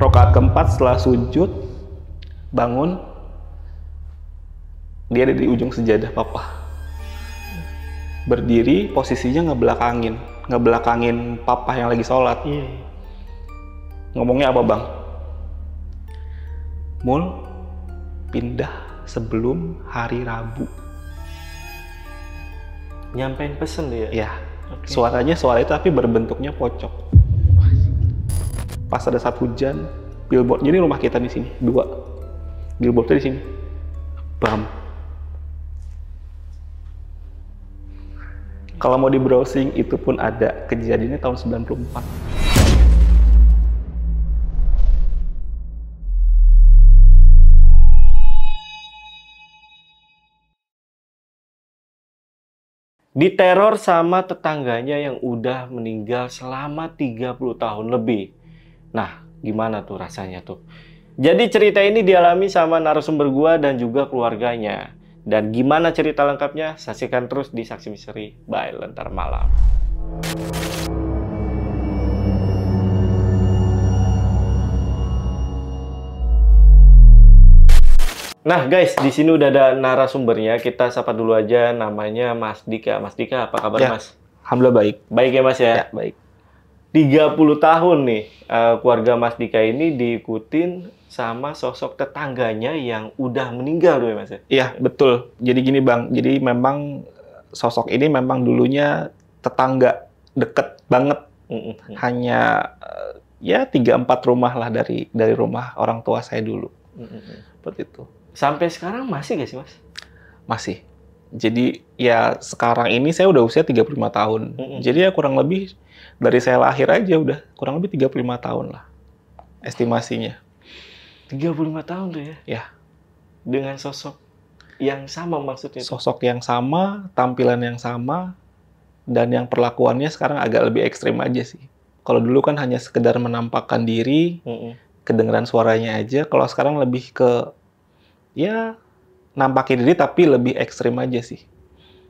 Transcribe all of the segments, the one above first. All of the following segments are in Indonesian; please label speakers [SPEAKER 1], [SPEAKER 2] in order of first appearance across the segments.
[SPEAKER 1] rokaat keempat setelah sujud bangun dia ada di ujung sejadah papa berdiri posisinya ngebelakangin ngebelakangin papa yang lagi sholat iya. ngomongnya apa bang mul pindah sebelum hari Rabu nyampein pesen dia ya okay. suaranya suara itu tapi berbentuknya pocok Pas ada saat hujan, billboard. Jadi rumah kita di sini dua. Billboardnya di sini. Bam. Kalau mau di browsing itu pun ada kejadiannya tahun 94. Diteror sama tetangganya yang udah meninggal selama 30 tahun lebih Nah, gimana tuh rasanya tuh? Jadi cerita ini dialami sama narasumber gua dan juga keluarganya. Dan gimana cerita lengkapnya? Saksikan terus di Saksi Misteri by Lentar Malam. Nah guys, di sini udah ada narasumbernya. Kita sapa dulu aja namanya Mas Dika. Mas Dika, apa kabar ya. Mas? Alhamdulillah baik. Baik ya Mas ya? Ya, baik. 30 tahun nih uh, keluarga Mas Dika ini diikutin sama sosok tetangganya yang udah meninggal dulu ya Mas ya? Iya, betul. Jadi gini Bang, jadi memang sosok ini memang dulunya tetangga deket banget. Mm -hmm. Hanya uh, ya tiga empat rumah lah dari dari rumah orang tua saya dulu. Mm -hmm. Seperti itu. Sampai sekarang masih gak sih Mas? Masih. Jadi ya sekarang ini saya udah usia 35 tahun. Mm -hmm. Jadi ya kurang lebih dari saya lahir aja udah kurang lebih 35 tahun lah estimasinya. 35 tahun tuh ya? Ya. Dengan sosok yang sama maksudnya? Sosok yang sama, tampilan yang sama, dan yang perlakuannya sekarang agak lebih ekstrim aja sih. Kalau dulu kan hanya sekedar menampakkan diri, mm -hmm. kedengeran suaranya aja. Kalau sekarang lebih ke ya nampakin diri tapi lebih ekstrim aja sih.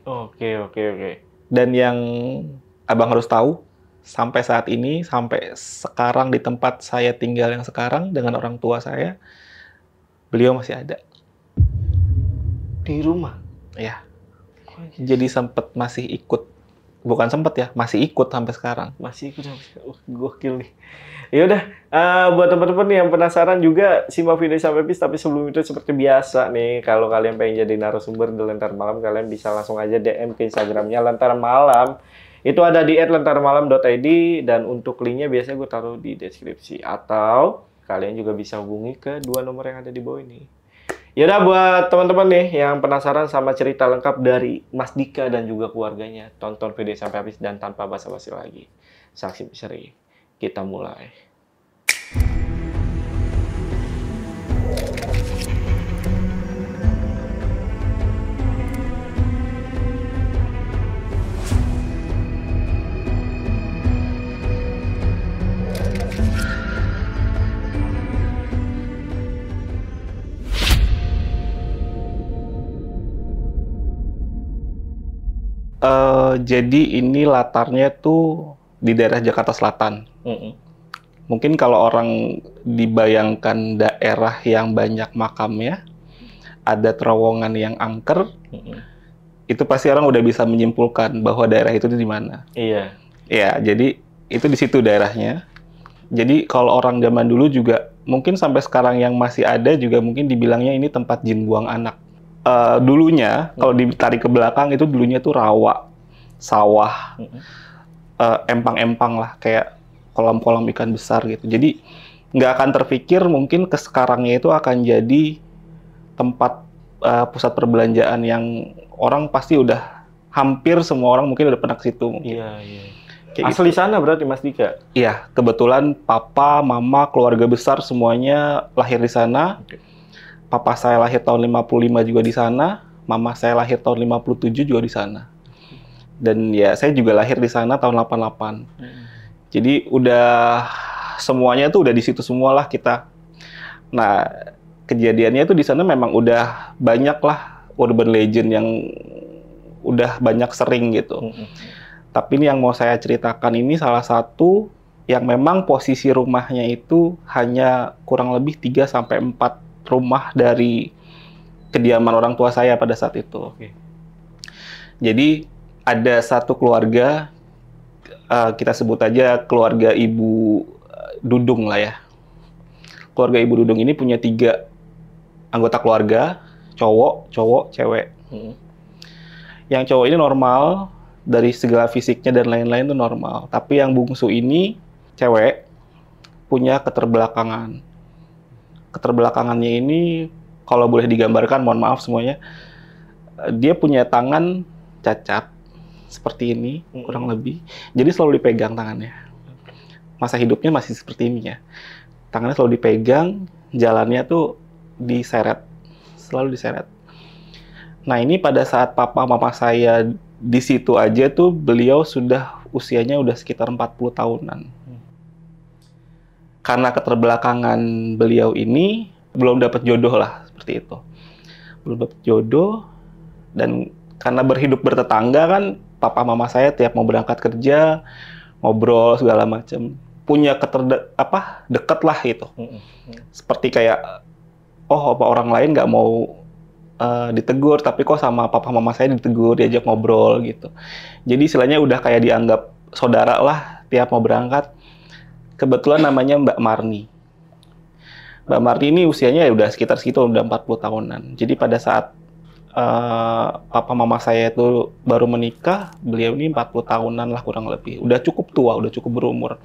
[SPEAKER 1] Oke, oke, oke. Dan yang abang harus tahu, sampai saat ini, sampai sekarang di tempat saya tinggal yang sekarang dengan orang tua saya, beliau masih ada. Di rumah? Ya. Jadi sempat masih ikut, bukan sempat ya, masih ikut sampai sekarang. Masih ikut sampai sekarang, gokil nih. Ya udah, uh, buat teman-teman yang penasaran juga simak video sampai habis. Tapi sebelum itu seperti biasa nih, kalau kalian pengen jadi narasumber di Lentera Malam, kalian bisa langsung aja DM ke Instagramnya Lentera Malam. Itu ada di @lentarmalam.id dan untuk linknya biasanya gue taruh di deskripsi atau kalian juga bisa hubungi ke dua nomor yang ada di bawah ini. Yaudah buat teman-teman nih yang penasaran sama cerita lengkap dari Mas Dika dan juga keluarganya, tonton video sampai habis dan tanpa basa-basi lagi. Saksi misteri kita mulai. Uh, jadi ini latarnya tuh di daerah Jakarta Selatan. Mm-hmm. Mungkin kalau orang dibayangkan daerah yang banyak makamnya, ada terowongan yang angker, mm-hmm. itu pasti orang udah bisa menyimpulkan bahwa daerah itu di mana. Iya. Ya, jadi itu di situ daerahnya. Jadi kalau orang zaman dulu juga mungkin sampai sekarang yang masih ada juga mungkin dibilangnya ini tempat jin buang anak. Uh, dulunya kalau ditarik ke belakang itu dulunya tuh rawa, sawah. Mm -hmm Eh, empang-empang uh, lah kayak kolam-kolam ikan besar gitu. Jadi nggak akan terpikir mungkin ke sekarangnya itu akan jadi tempat uh, pusat perbelanjaan yang orang pasti udah hampir semua orang mungkin udah pernah ke situ. Iya, iya. Kayak gitu. Asli gitu. sana berarti Mas Dika? Iya, kebetulan papa, mama, keluarga besar semuanya lahir di sana. Papa saya lahir tahun 55 juga di sana, mama saya lahir tahun 57 juga di sana dan ya saya juga lahir di sana tahun 88. Hmm. Jadi udah semuanya tuh udah di situ semualah kita. Nah, kejadiannya tuh di sana memang udah banyak lah urban legend yang udah banyak sering gitu. Hmm. Tapi ini yang mau saya ceritakan ini salah satu yang memang posisi rumahnya itu hanya kurang lebih 3 sampai 4 rumah dari kediaman orang tua saya pada saat itu. Okay. Jadi ada satu keluarga uh, kita sebut aja keluarga ibu eh, Dudung lah ya. Keluarga ibu Dudung ini punya tiga anggota keluarga, cowok, cowok, cewek. Hmm. Yang cowok ini normal dari segala fisiknya dan lain-lain itu normal. Tapi yang bungsu ini cewek punya keterbelakangan. Keterbelakangannya ini kalau boleh digambarkan, mohon maaf semuanya, dia punya tangan cacat seperti ini hmm. kurang lebih. Jadi selalu dipegang tangannya. Masa hidupnya masih seperti ini ya. Tangannya selalu dipegang, jalannya tuh diseret, selalu diseret. Nah ini pada saat papa mama saya di situ aja tuh beliau sudah usianya udah sekitar 40 tahunan. Hmm. Karena keterbelakangan beliau ini belum dapat jodoh lah seperti itu. Belum dapat jodoh dan karena berhidup bertetangga kan papa mama saya tiap mau berangkat kerja ngobrol segala macam punya keter apa deket lah gitu seperti kayak oh apa orang lain nggak mau uh, ditegur tapi kok sama papa mama saya ditegur diajak ngobrol gitu jadi istilahnya udah kayak dianggap saudara lah tiap mau berangkat kebetulan namanya Mbak Marni Mbak Marni ini usianya ya udah sekitar segitu udah 40 tahunan jadi pada saat Eh, papa mama saya itu baru menikah, beliau ini 40 tahunan lah kurang lebih. Udah cukup tua, udah cukup berumur.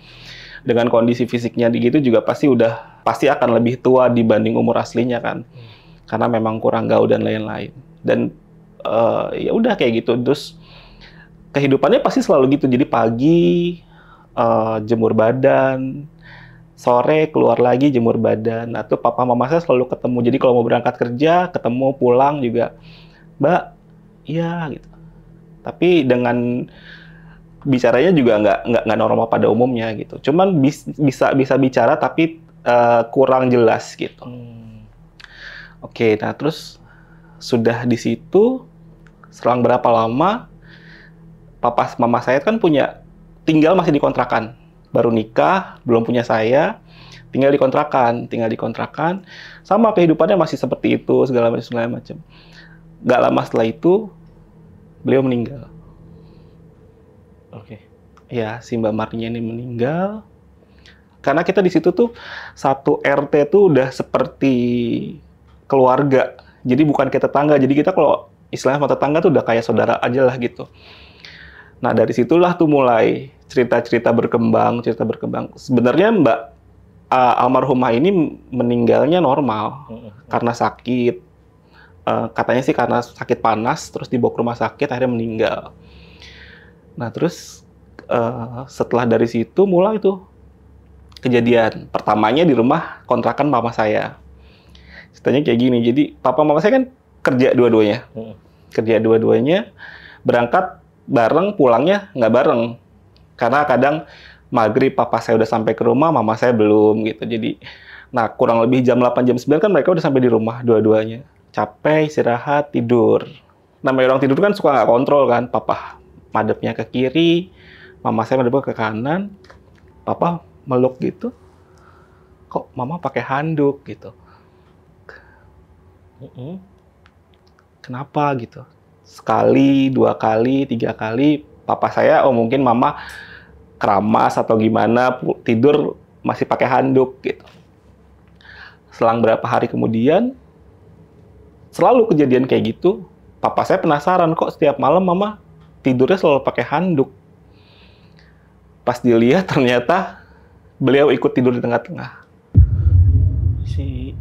[SPEAKER 1] Dengan kondisi fisiknya gitu juga pasti udah pasti akan lebih tua dibanding umur aslinya kan. Karena memang kurang gaul dan lain-lain. Dan uh, ya udah kayak gitu. Terus kehidupannya pasti selalu gitu. Jadi pagi uh, jemur badan, sore keluar lagi jemur badan atau papa mama saya selalu ketemu jadi kalau mau berangkat kerja ketemu pulang juga Mbak, iya gitu. Tapi dengan bicaranya juga nggak nggak nggak normal pada umumnya gitu. Cuman bis, bisa bisa bicara tapi uh, kurang jelas gitu. Hmm. Oke, nah terus sudah di situ selang berapa lama papa mama saya kan punya tinggal masih di kontrakan baru nikah belum punya saya tinggal di kontrakan tinggal di kontrakan sama kehidupannya masih seperti itu segala macam segala macam Gak lama setelah itu beliau meninggal. Oke. Okay. Ya, si Mbak Marnya ini meninggal. Karena kita di situ tuh satu RT tuh udah seperti keluarga. Jadi bukan kita tetangga. Jadi kita kalau istilahnya sama tetangga tuh udah kayak saudara aja lah gitu. Nah dari situlah tuh mulai cerita-cerita berkembang, cerita berkembang. Sebenarnya Mbak uh, almarhumah ini meninggalnya normal mm -hmm. karena sakit Eh, katanya sih karena sakit panas terus dibawa ke rumah sakit akhirnya meninggal. Nah terus uh, setelah dari situ mulai itu kejadian pertamanya di rumah kontrakan mama saya. Ceritanya kayak gini jadi papa mama saya kan kerja dua-duanya hmm. kerja dua-duanya berangkat bareng pulangnya nggak bareng karena kadang maghrib papa saya udah sampai ke rumah, mama saya belum gitu. Jadi, nah kurang lebih jam 8 jam 9 kan mereka udah sampai di rumah dua-duanya capek, istirahat, tidur. Namanya orang tidur kan suka nggak kontrol kan, papa madepnya ke kiri, mama saya madepnya ke kanan, papa meluk gitu, kok mama pakai handuk gitu. Kenapa gitu? Sekali, dua kali, tiga kali, papa saya, oh mungkin mama keramas atau gimana, tidur masih pakai handuk gitu. Selang berapa hari kemudian, selalu kejadian kayak gitu. Papa saya penasaran kok setiap malam mama tidurnya selalu pakai handuk. Pas dilihat ternyata beliau ikut tidur di tengah-tengah. Si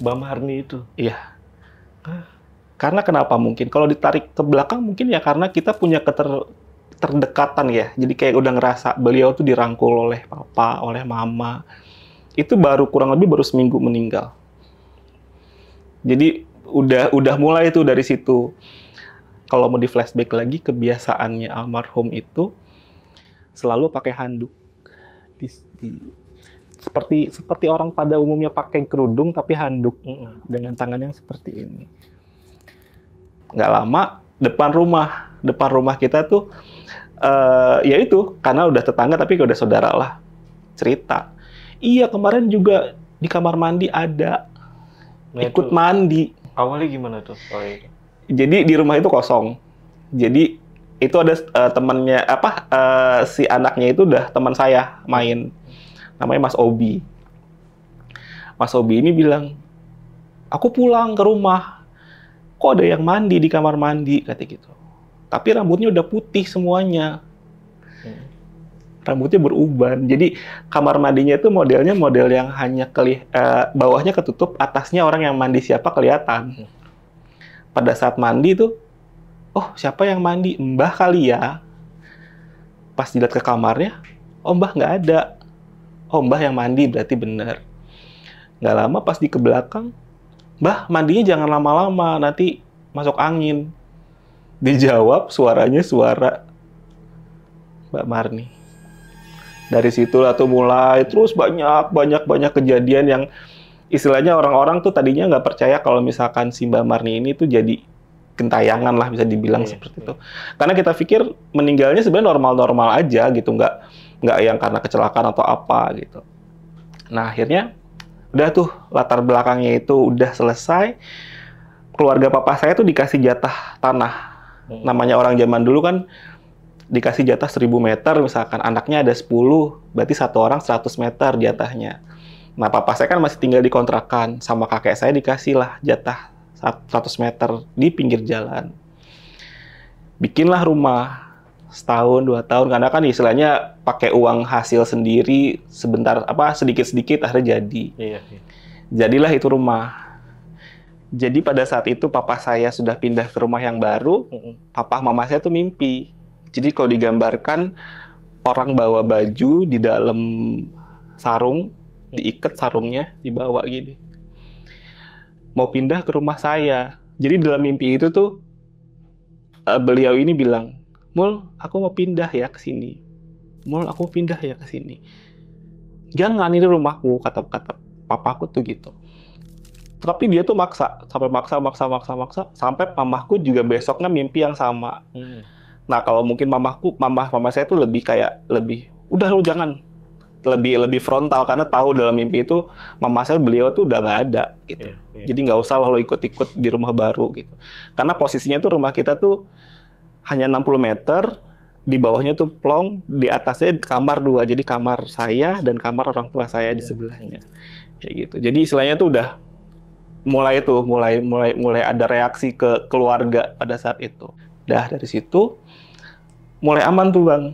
[SPEAKER 1] Mbak Marni itu? Iya. Hah? Karena kenapa mungkin? Kalau ditarik ke belakang mungkin ya karena kita punya keter terdekatan ya. Jadi kayak udah ngerasa beliau tuh dirangkul oleh papa, oleh mama. Itu baru kurang lebih baru seminggu meninggal. Jadi udah udah mulai tuh dari situ. Kalau mau di flashback lagi kebiasaannya almarhum itu selalu pakai handuk. Di, di, seperti seperti orang pada umumnya pakai kerudung tapi handuk mm. dengan tangan yang seperti ini. Nggak lama depan rumah depan rumah kita tuh uh, ya itu karena udah tetangga tapi udah saudara lah cerita. Iya kemarin juga di kamar mandi ada nah, ikut mandi Awalnya gimana tuh? story oh, iya. Jadi di rumah itu kosong. Jadi itu ada uh, temannya apa uh, si anaknya itu udah teman saya main. Namanya Mas Obi. Mas Obi ini bilang, "Aku pulang ke rumah. Kok ada yang mandi di kamar mandi?" kata gitu. Tapi rambutnya udah putih semuanya rambutnya beruban. Jadi kamar mandinya itu modelnya model yang hanya keli uh, eh, bawahnya ketutup, atasnya orang yang mandi siapa kelihatan. Hmm. Pada saat mandi tuh, oh siapa yang mandi? Mbah kali ya. Pas dilihat ke kamarnya, oh mbah nggak ada. Oh mbah yang mandi berarti benar. Nggak lama pas di ke belakang, mbah mandinya jangan lama-lama, nanti masuk angin. Dijawab suaranya suara Mbak Marni dari situlah tuh mulai terus banyak banyak banyak kejadian yang istilahnya orang-orang tuh tadinya nggak percaya kalau misalkan Simba Marni ini tuh jadi kentayangan lah bisa dibilang yeah, seperti iya. itu karena kita pikir meninggalnya sebenarnya normal-normal aja gitu nggak nggak yang karena kecelakaan atau apa gitu nah akhirnya udah tuh latar belakangnya itu udah selesai keluarga papa saya tuh dikasih jatah tanah hmm. namanya orang zaman dulu kan dikasih jatah 1000 meter, misalkan anaknya ada 10, berarti satu orang 100 meter jatahnya. Nah, papa saya kan masih tinggal di kontrakan, sama kakek saya dikasih lah jatah 100 meter di pinggir jalan. Bikinlah rumah setahun, dua tahun, karena kan istilahnya pakai uang hasil sendiri sebentar, apa sedikit-sedikit akhirnya jadi. Iya, iya. Jadilah itu rumah. Jadi pada saat itu papa saya sudah pindah ke rumah yang baru, papa mama saya tuh mimpi jadi kalau digambarkan orang bawa baju di dalam sarung, diikat sarungnya, dibawa gini. Mau pindah ke rumah saya. Jadi dalam mimpi itu tuh eh, beliau ini bilang, "Mul, aku mau pindah ya ke sini. Mul, aku pindah ya ke sini." Jangan ini rumahku, kata-kata papaku tuh gitu. Tapi dia tuh maksa, sampai maksa, maksa, maksa, maksa, sampai mamahku juga besoknya mimpi yang sama. Hmm Nah kalau mungkin mamahku mamah mama saya tuh lebih kayak lebih udah lu jangan lebih lebih frontal karena tahu dalam mimpi itu mama saya beliau tuh udah nggak ada gitu. Yeah, yeah. Jadi nggak usah lo ikut-ikut di rumah baru gitu. Karena posisinya tuh rumah kita tuh hanya 60 meter, di bawahnya tuh plong, di atasnya kamar dua. Jadi kamar saya dan kamar orang tua saya yeah. di iya. sebelahnya. Kayak gitu. Jadi istilahnya tuh udah mulai tuh mulai mulai mulai ada reaksi ke keluarga pada saat itu. Dah dari situ mulai aman tuh bang,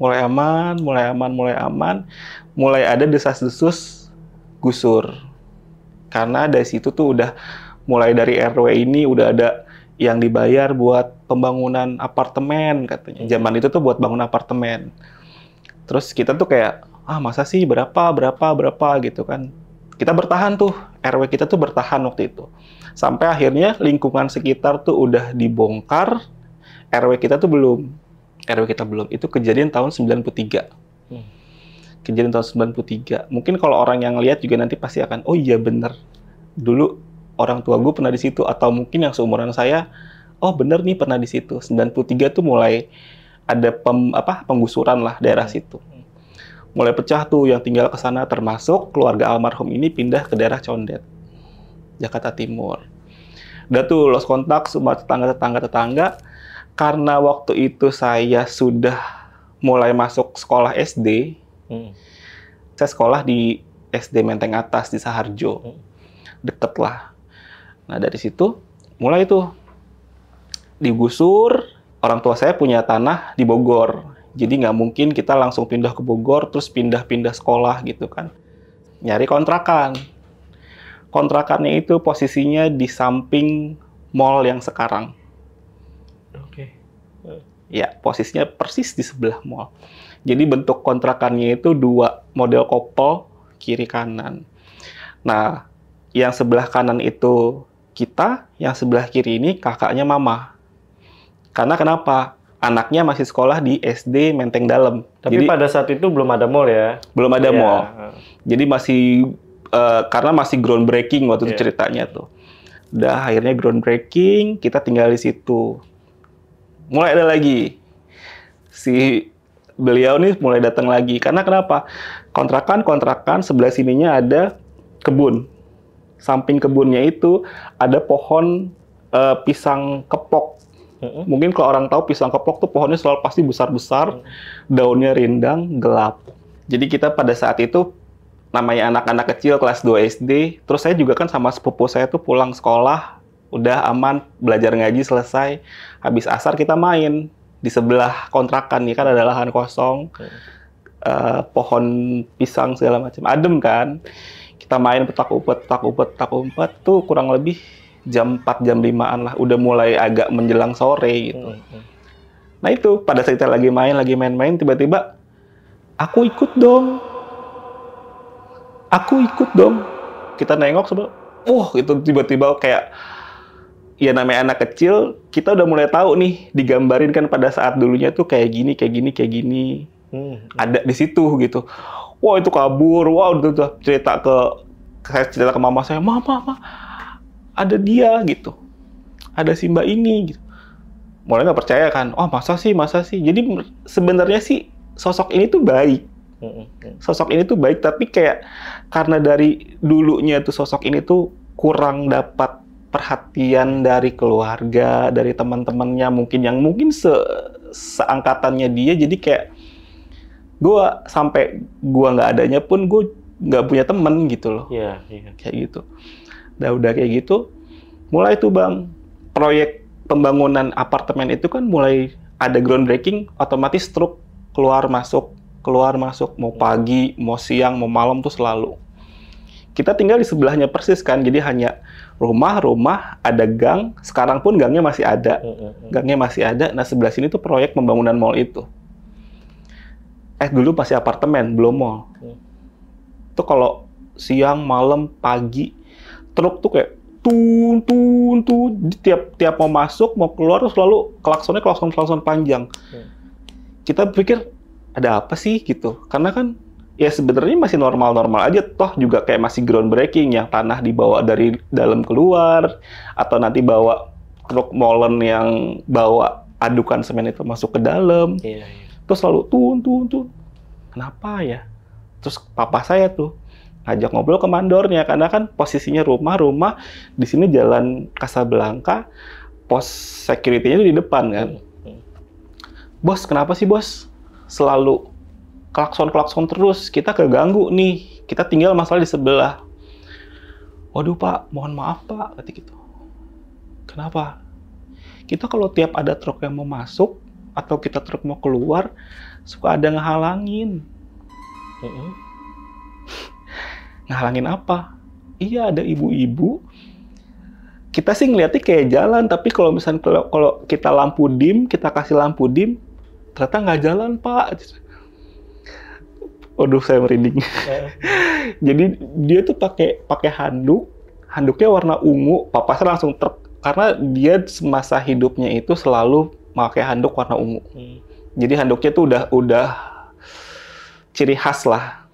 [SPEAKER 1] mulai aman, mulai aman, mulai aman, mulai ada desas-desus gusur. Karena dari situ tuh udah mulai dari RW ini udah ada yang dibayar buat pembangunan apartemen katanya. Zaman itu tuh buat bangun apartemen. Terus kita tuh kayak, ah masa sih berapa, berapa, berapa gitu kan kita bertahan tuh RW kita tuh bertahan waktu itu sampai akhirnya lingkungan sekitar tuh udah dibongkar RW kita tuh belum. RW kita belum. Itu kejadian tahun 93. Hmm. Kejadian tahun 93. Mungkin kalau orang yang lihat juga nanti pasti akan, oh iya bener. Dulu orang tua gue pernah di situ. Atau mungkin yang seumuran saya, oh bener nih pernah di situ. 93 tuh mulai ada pem, apa penggusuran lah daerah hmm. situ. Mulai pecah tuh yang tinggal ke sana termasuk keluarga almarhum ini pindah ke daerah Condet, Jakarta Timur. Udah tuh los kontak semua tetangga-tetangga tetangga, -tetangga, tetangga tetangga karena waktu itu saya sudah mulai masuk sekolah SD. Hmm. Saya sekolah di SD Menteng Atas di Saharjo. Hmm. Deket lah. Nah, dari situ mulai itu digusur, orang tua saya punya tanah di Bogor. Jadi nggak mungkin kita langsung pindah ke Bogor terus pindah-pindah sekolah gitu kan. Nyari kontrakan. Kontrakannya itu posisinya di samping mall yang sekarang. Oke. Okay. Ya, posisinya persis di sebelah mall. Jadi bentuk kontrakannya itu dua model kopel kiri kanan. Nah, yang sebelah kanan itu kita, yang sebelah kiri ini kakaknya mama. Karena kenapa? Anaknya masih sekolah di SD Menteng Dalam. Tapi Jadi, pada saat itu belum ada mall ya? Belum ada yeah. mall. Jadi masih uh, karena masih groundbreaking waktu yeah. itu iya. ceritanya tuh. Udah akhirnya groundbreaking, kita tinggal di situ mulai ada lagi si beliau nih mulai datang lagi karena kenapa kontrakan kontrakan sebelah sininya ada kebun samping kebunnya itu ada pohon uh, pisang kepok mungkin kalau orang tahu pisang kepok tuh pohonnya selalu pasti besar besar daunnya rindang gelap jadi kita pada saat itu namanya anak-anak kecil kelas 2 SD terus saya juga kan sama sepupu saya tuh pulang sekolah udah aman belajar ngaji selesai habis asar kita main di sebelah kontrakan nih kan ada lahan kosong uh, pohon pisang segala macam adem kan kita main petak umpet petak umpet petak umpet tuh kurang lebih jam 4 jam 5an lah udah mulai agak menjelang sore gitu hmm. nah itu pada saat kita lagi main lagi main-main tiba-tiba aku ikut dong aku ikut dong kita nengok sebelum wah oh, itu tiba-tiba kayak ya namanya anak kecil kita udah mulai tahu nih digambarin kan pada saat dulunya tuh kayak gini kayak gini kayak gini hmm. ada di situ gitu wah itu kabur wah udah, udah cerita ke saya cerita ke mama saya mama mama ada dia gitu ada si mbak ini gitu mulai nggak percaya kan oh masa sih masa sih jadi sebenarnya sih sosok ini tuh baik hmm, hmm, hmm. sosok ini tuh baik tapi kayak karena dari dulunya tuh sosok ini tuh kurang dapat perhatian dari keluarga, dari teman-temannya mungkin yang mungkin se seangkatannya dia jadi kayak gue sampai gue nggak adanya pun gue nggak punya temen gitu loh yeah, yeah. kayak gitu udah udah kayak gitu mulai tuh bang proyek pembangunan apartemen itu kan mulai ada groundbreaking otomatis truk keluar masuk keluar masuk mau pagi mau siang mau malam tuh selalu kita tinggal di sebelahnya persis kan, jadi hanya rumah-rumah, ada gang. Sekarang pun gangnya masih ada, gangnya masih ada. Nah sebelah sini tuh proyek pembangunan mall itu. Eh dulu masih apartemen, belum mall. Itu mm. kalau siang, malam, pagi, truk tuh kayak tun tun tun tiap tiap mau masuk mau keluar selalu klaksonnya klakson klakson panjang. Mm. Kita pikir ada apa sih gitu, karena kan ya sebenarnya masih normal-normal aja toh juga kayak masih groundbreaking yang tanah dibawa dari dalam keluar atau nanti bawa truk molen yang bawa adukan semen itu masuk ke dalam iya, iya. terus selalu tuh tuh tuh kenapa ya terus papa saya tuh ngajak ngobrol ke mandornya karena kan posisinya rumah-rumah di sini jalan Kasablanka pos security-nya di depan kan hmm, hmm. bos kenapa sih bos selalu klakson-klakson terus, kita keganggu nih, kita tinggal masalah di sebelah. Waduh pak, mohon maaf pak, kata gitu. Kenapa? Kita kalau tiap ada truk yang mau masuk, atau kita truk mau keluar, suka ada ngehalangin. Uh -uh. ngehalangin apa? Iya ada ibu-ibu kita sih ngeliatnya kayak jalan, tapi kalau misalnya kalau kita lampu dim, kita kasih lampu dim, ternyata nggak jalan pak. Waduh, saya merinding. Eh. Jadi dia tuh pakai pakai handuk, handuknya warna ungu. Papa saya langsung ter karena dia semasa hidupnya itu selalu pakai handuk warna ungu. Hmm. Jadi handuknya tuh udah udah ciri khas lah.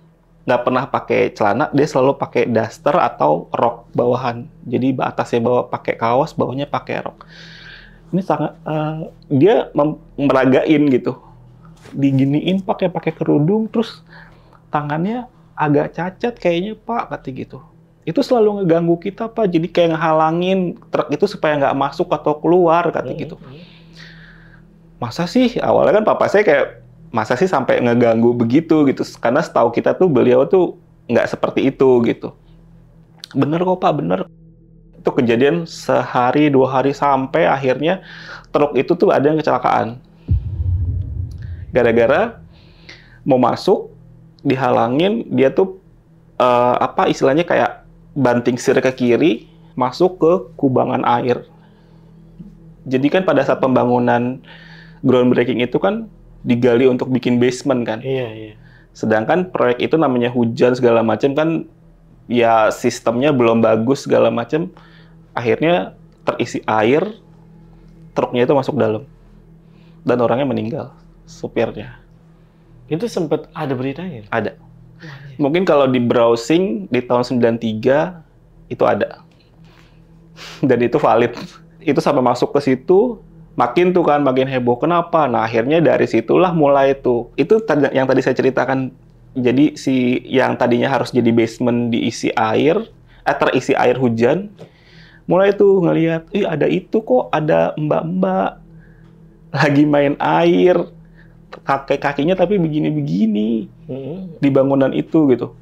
[SPEAKER 1] Gak pernah pakai celana, dia selalu pakai daster atau rok bawahan. Jadi atasnya bawa pakai kaos, bawahnya pakai rok. Ini sangat uh, dia meragain gitu diginiin pakai pakai kerudung terus tangannya agak cacat kayaknya pak kata gitu itu selalu ngeganggu kita pak jadi kayak ngehalangin truk itu supaya nggak masuk atau keluar kata hmm. gitu masa sih awalnya kan papa saya kayak masa sih sampai ngeganggu begitu gitu karena setahu kita tuh beliau tuh nggak seperti itu gitu bener kok pak bener itu kejadian sehari dua hari sampai akhirnya truk itu tuh ada yang kecelakaan gara-gara mau masuk dihalangin dia tuh uh, apa istilahnya kayak banting sir ke kiri masuk ke kubangan air. Jadi kan pada saat pembangunan groundbreaking itu kan digali untuk bikin basement kan. Iya, iya. Sedangkan proyek itu namanya hujan segala macam kan ya sistemnya belum bagus segala macam. Akhirnya terisi air, truknya itu masuk dalam. Dan orangnya meninggal, supirnya. Itu sempat ada beritanya? Ada. Iya. Mungkin kalau di browsing di tahun 93 itu ada. Dan itu valid. Itu sampai masuk ke situ makin tuh kan makin heboh kenapa nah akhirnya dari situlah mulai tuh itu yang tadi saya ceritakan jadi si yang tadinya harus jadi basement diisi air eh, terisi air hujan mulai tuh ngelihat ih ada itu kok ada mbak-mbak lagi main air kakek kakinya tapi begini-begini hmm. di bangunan itu gitu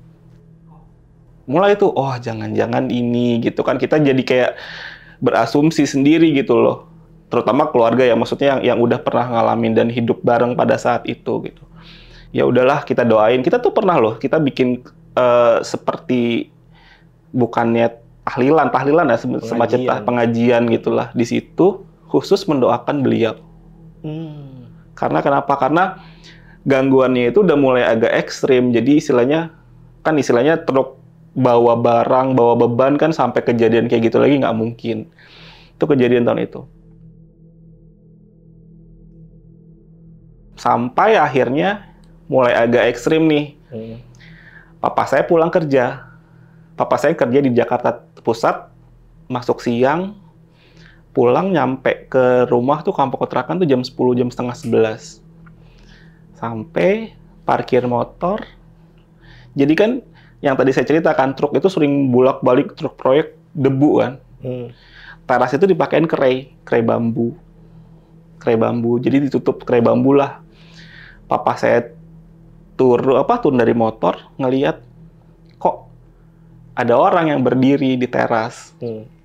[SPEAKER 1] mulai itu oh jangan-jangan ini gitu kan kita jadi kayak berasumsi sendiri gitu loh terutama keluarga ya maksudnya yang yang udah pernah ngalamin dan hidup bareng pada saat itu gitu ya udahlah kita doain kita tuh pernah loh kita bikin uh, seperti bukannya tahlilan tahlilan ya semacam pengajian, pengajian gitulah di situ khusus mendoakan beliau hmm. Karena kenapa? Karena gangguannya itu udah mulai agak ekstrim. Jadi istilahnya kan istilahnya truk bawa barang, bawa beban kan sampai kejadian kayak gitu lagi nggak mungkin. Itu kejadian tahun itu. Sampai akhirnya mulai agak ekstrim nih. Hmm. Papa saya pulang kerja. Papa saya kerja di Jakarta Pusat, masuk siang, pulang nyampe ke rumah tuh kampung kontrakan tuh jam 10 jam setengah 11 sampai parkir motor jadi kan yang tadi saya ceritakan truk itu sering bolak balik truk proyek debu kan hmm. teras itu dipakein kerai kerai bambu kerai bambu jadi ditutup kerai bambu lah papa saya turun apa turun dari motor ngeliat kok ada orang yang berdiri di teras hmm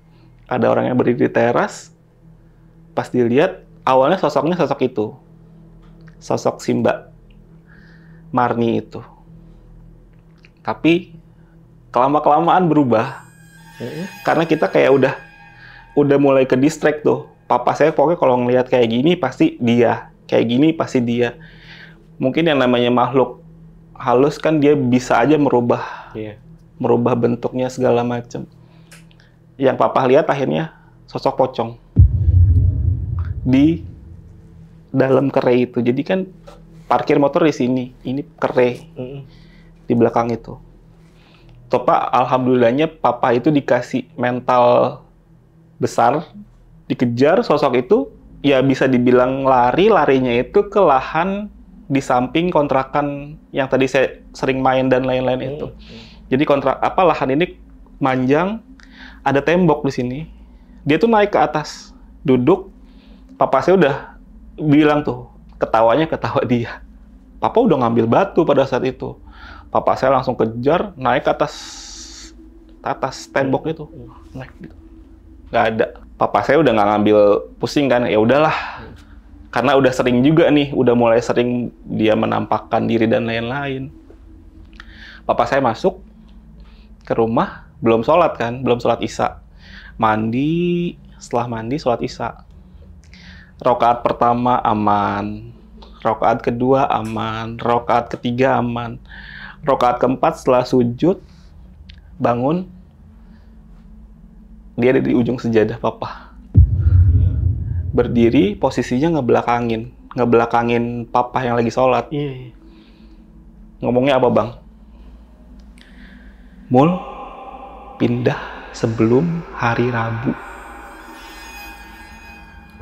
[SPEAKER 1] ada orang yang berdiri di teras pas dilihat awalnya sosoknya sosok itu sosok Simba Marni itu tapi kelama kelamaan berubah karena kita kayak udah udah mulai ke distract tuh papa saya pokoknya kalau ngelihat kayak gini pasti dia kayak gini pasti dia mungkin yang namanya makhluk halus kan dia bisa aja merubah yeah. merubah bentuknya segala macam yang papa lihat akhirnya sosok pocong di dalam kerai itu. Jadi kan parkir motor di sini, ini kerai mm. di belakang itu. Topa alhamdulillahnya papa itu dikasih mental besar, dikejar sosok itu ya bisa dibilang lari, larinya itu ke lahan di samping kontrakan yang tadi saya sering main dan lain-lain mm. itu. Jadi kontrak apa lahan ini manjang ada tembok di sini. Dia tuh naik ke atas, duduk. Papa saya udah bilang tuh, ketawanya ketawa dia. Papa udah ngambil batu pada saat itu. Papa saya langsung kejar, naik ke atas atas tembok itu. Naik gitu. Gak ada. Papa saya udah nggak ngambil pusing kan, ya udahlah. Karena udah sering juga nih, udah mulai sering dia menampakkan diri dan lain-lain. Papa saya masuk ke rumah, belum sholat kan, belum sholat isya. Mandi, setelah mandi sholat isya. Rokaat pertama aman, rokaat kedua aman, rokaat ketiga aman, rokaat keempat setelah sujud bangun dia ada di ujung sejadah papa berdiri posisinya ngebelakangin ngebelakangin papa yang lagi sholat iya, iya. ngomongnya apa bang mul pindah sebelum hari Rabu.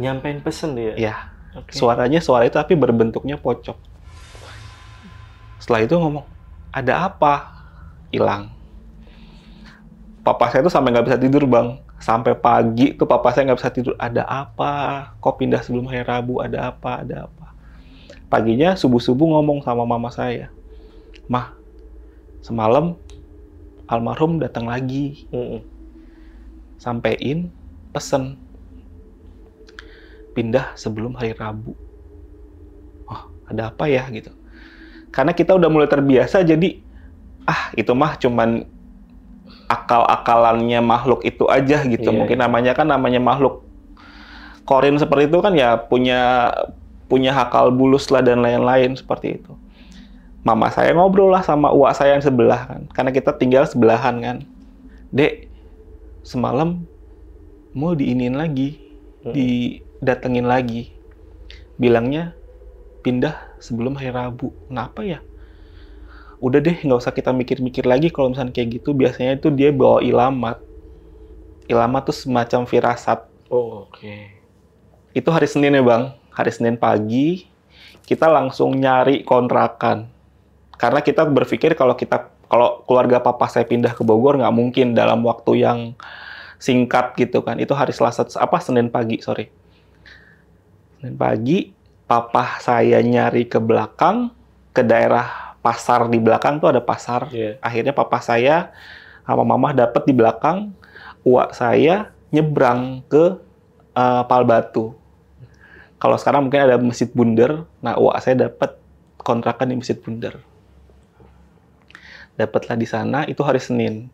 [SPEAKER 1] Nyampein pesen dia? Ya. Okay. Suaranya suara itu tapi berbentuknya pocong. Setelah itu ngomong, ada apa? Hilang. Papa saya tuh sampai nggak bisa tidur bang. Sampai pagi tuh papa saya nggak bisa tidur. Ada apa? Kok pindah sebelum hari Rabu? Ada apa? Ada apa? Paginya subuh-subuh ngomong sama mama saya. Mah, semalam almarhum datang lagi mm. sampein pesen pindah sebelum hari Rabu oh ada apa ya gitu karena kita udah mulai terbiasa jadi ah itu mah cuman akal-akalannya makhluk itu aja gitu yeah, mungkin iya. namanya kan namanya makhluk korin seperti itu kan ya punya punya hakal bulus lah dan lain-lain seperti itu mama saya ngobrol lah sama uak saya yang sebelah kan. Karena kita tinggal sebelahan kan. Dek, semalam mau diinin lagi, hmm. didatengin lagi. Bilangnya pindah sebelum hari Rabu. Kenapa ya? Udah deh, nggak usah kita mikir-mikir lagi kalau misalnya kayak gitu. Biasanya itu dia bawa ilamat. Ilamat tuh semacam firasat. Oh, oke. Okay. Itu hari Senin ya, Bang. Hari Senin pagi, kita langsung nyari kontrakan karena kita berpikir kalau kita kalau keluarga papa saya pindah ke Bogor nggak mungkin dalam waktu yang singkat gitu kan itu hari Selasa apa Senin pagi sorry Senin pagi papa saya nyari ke belakang ke daerah pasar di belakang tuh ada pasar yeah. akhirnya papa saya sama mama dapat di belakang uak saya nyebrang ke uh, eh, Palbatu kalau sekarang mungkin ada masjid bundar nah uak saya dapat kontrakan di masjid bundar dapatlah di sana itu hari Senin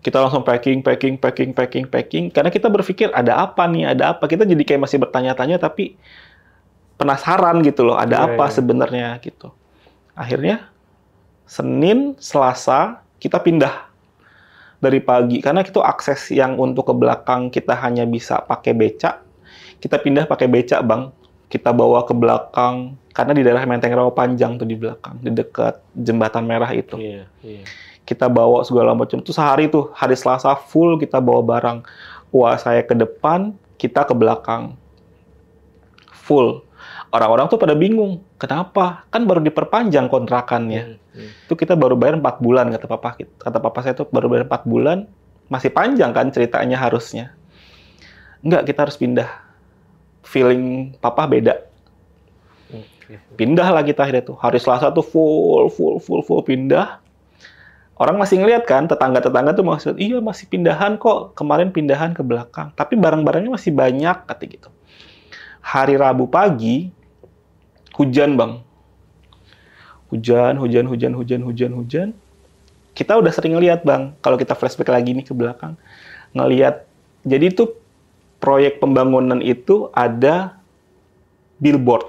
[SPEAKER 1] kita langsung packing, packing, packing, packing, packing. Karena kita berpikir ada apa nih, ada apa. Kita jadi kayak masih bertanya-tanya tapi penasaran gitu loh, ada yeah, apa yeah. sebenarnya gitu. Akhirnya Senin, Selasa kita pindah dari pagi karena itu akses yang untuk ke belakang kita hanya bisa pakai becak. Kita pindah pakai becak, Bang kita bawa ke belakang karena di daerah Menteng Rawa Panjang tuh di belakang di dekat jembatan merah itu. Yeah, yeah. Kita bawa segala macam tuh sehari tuh hari Selasa full kita bawa barang uang saya ke depan, kita ke belakang full. Orang-orang tuh pada bingung, kenapa? Kan baru diperpanjang kontrakannya. Hmm, iya, yeah, Itu kita baru bayar empat bulan kata papa kata papa saya tuh baru bayar empat bulan, masih panjang kan ceritanya harusnya. Enggak, kita harus pindah feeling papa beda. Pindah lah kita akhirnya tuh. Hari Selasa tuh full, full, full, full pindah. Orang masih ngeliat kan, tetangga-tetangga tuh maksud, iya masih pindahan kok, kemarin pindahan ke belakang. Tapi barang-barangnya masih banyak, kata gitu. Hari Rabu pagi, hujan bang. Hujan, hujan, hujan, hujan, hujan, hujan. Kita udah sering ngeliat bang, kalau kita flashback lagi nih ke belakang. Ngeliat, jadi itu proyek pembangunan itu ada billboard.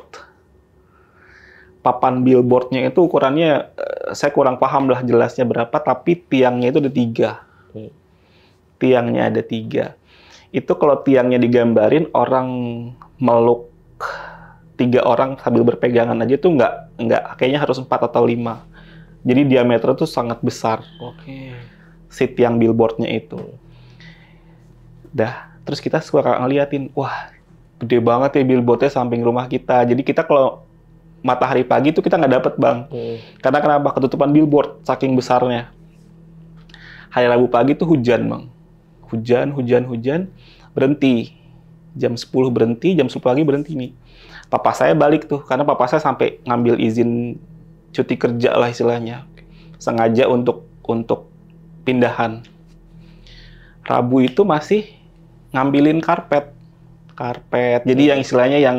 [SPEAKER 1] Papan billboardnya itu ukurannya eh, saya kurang paham lah jelasnya berapa, tapi tiangnya itu ada tiga. Tiangnya ada tiga. Itu kalau tiangnya digambarin orang meluk tiga orang sambil berpegangan aja itu nggak nggak kayaknya harus empat atau lima. Jadi diameter itu sangat besar. Oke. Okay. Si tiang billboardnya itu. Dah terus kita suka ngeliatin wah gede banget ya billboardnya samping rumah kita jadi kita kalau matahari pagi itu kita nggak dapet bang hmm. karena kenapa ketutupan billboard saking besarnya hari Rabu pagi tuh hujan bang hujan hujan hujan berhenti jam 10 berhenti jam 10 pagi berhenti nih papa saya balik tuh karena papa saya sampai ngambil izin cuti kerja lah istilahnya sengaja untuk untuk pindahan Rabu itu masih ngambilin karpet karpet jadi yang istilahnya yang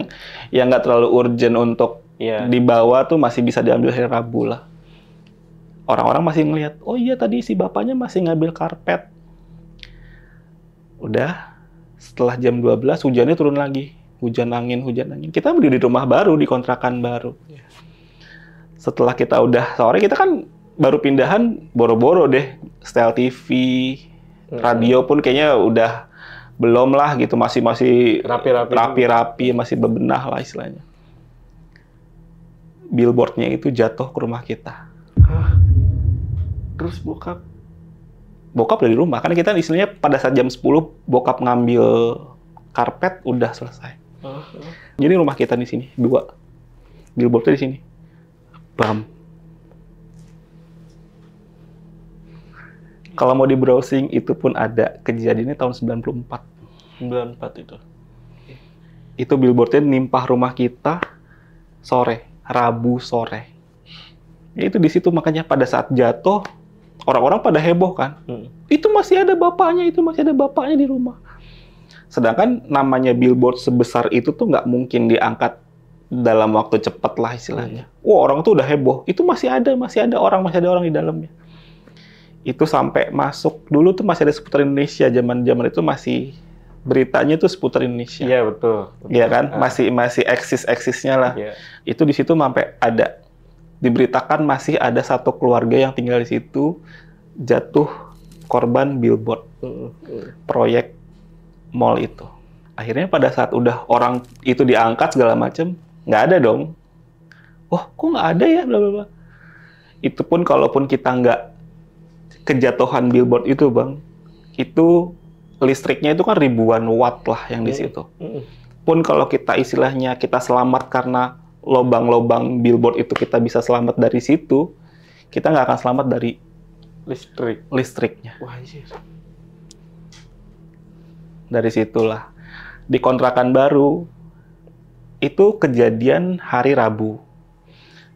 [SPEAKER 1] yang nggak terlalu urgent untuk yeah. dibawa tuh masih bisa diambil hari Rabu lah orang-orang masih ngelihat oh iya tadi si bapaknya masih ngambil karpet udah setelah jam 12 hujannya turun lagi hujan angin hujan angin kita berdiri di rumah baru di kontrakan baru iya. setelah kita udah sore kita kan baru pindahan boro-boro deh style TV iya. radio pun kayaknya udah belum lah gitu masih masih rapi-rapi rapi-rapi masih bebenah lah istilahnya billboardnya itu jatuh ke rumah kita Hah? terus bokap bokap dari rumah karena kita istilahnya pada saat jam 10 bokap ngambil karpet udah selesai Hah? jadi rumah kita di sini dua billboardnya di sini bam kalau mau di browsing itu pun ada kejadiannya tahun 94 94 itu. Itu billboardnya nimpah rumah kita sore, Rabu sore. Ya itu di situ makanya pada saat jatuh orang-orang pada heboh kan. Hmm. Itu masih ada bapaknya, itu masih ada bapaknya di rumah. Sedangkan namanya billboard sebesar itu tuh nggak mungkin diangkat dalam waktu cepat lah istilahnya. Hmm. Wah orang tuh udah heboh. Itu masih ada, masih ada orang, masih ada orang di dalamnya itu sampai masuk dulu tuh masih ada seputar Indonesia zaman zaman itu masih beritanya itu seputar Indonesia. Iya betul. Iya kan, ah. masih masih eksis eksisnya lah. Ya. Itu di situ sampai ada diberitakan masih ada satu keluarga yang tinggal di situ jatuh korban billboard proyek mall itu. Akhirnya pada saat udah orang itu diangkat segala macem nggak ada dong. Wah oh, kok nggak ada ya bla bla bla. Itu pun kalaupun kita nggak kejatuhan billboard itu bang, itu listriknya itu kan ribuan watt lah yang di situ. Pun kalau kita istilahnya kita selamat karena lobang-lobang billboard itu kita bisa selamat dari situ, kita nggak akan selamat dari listrik listriknya. Iya. Dari situlah di kontrakan baru itu kejadian hari Rabu.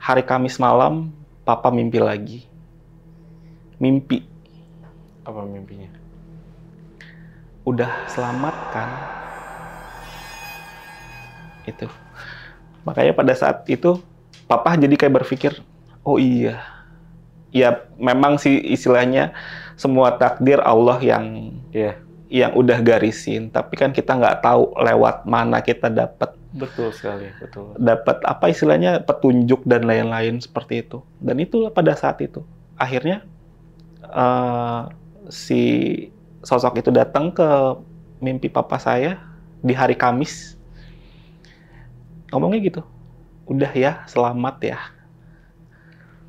[SPEAKER 1] Hari Kamis malam papa mimpi lagi. Mimpi. Apa mimpinya? udah selamat kan itu makanya pada saat itu papa jadi kayak berpikir oh iya ya memang sih istilahnya semua takdir Allah yang yeah. yang udah garisin tapi kan kita nggak tahu lewat mana kita dapat betul sekali betul dapat apa istilahnya petunjuk dan lain-lain seperti itu dan itulah pada saat itu akhirnya uh, si sosok itu datang ke mimpi papa saya di hari Kamis. Ngomongnya gitu. Udah ya, selamat ya.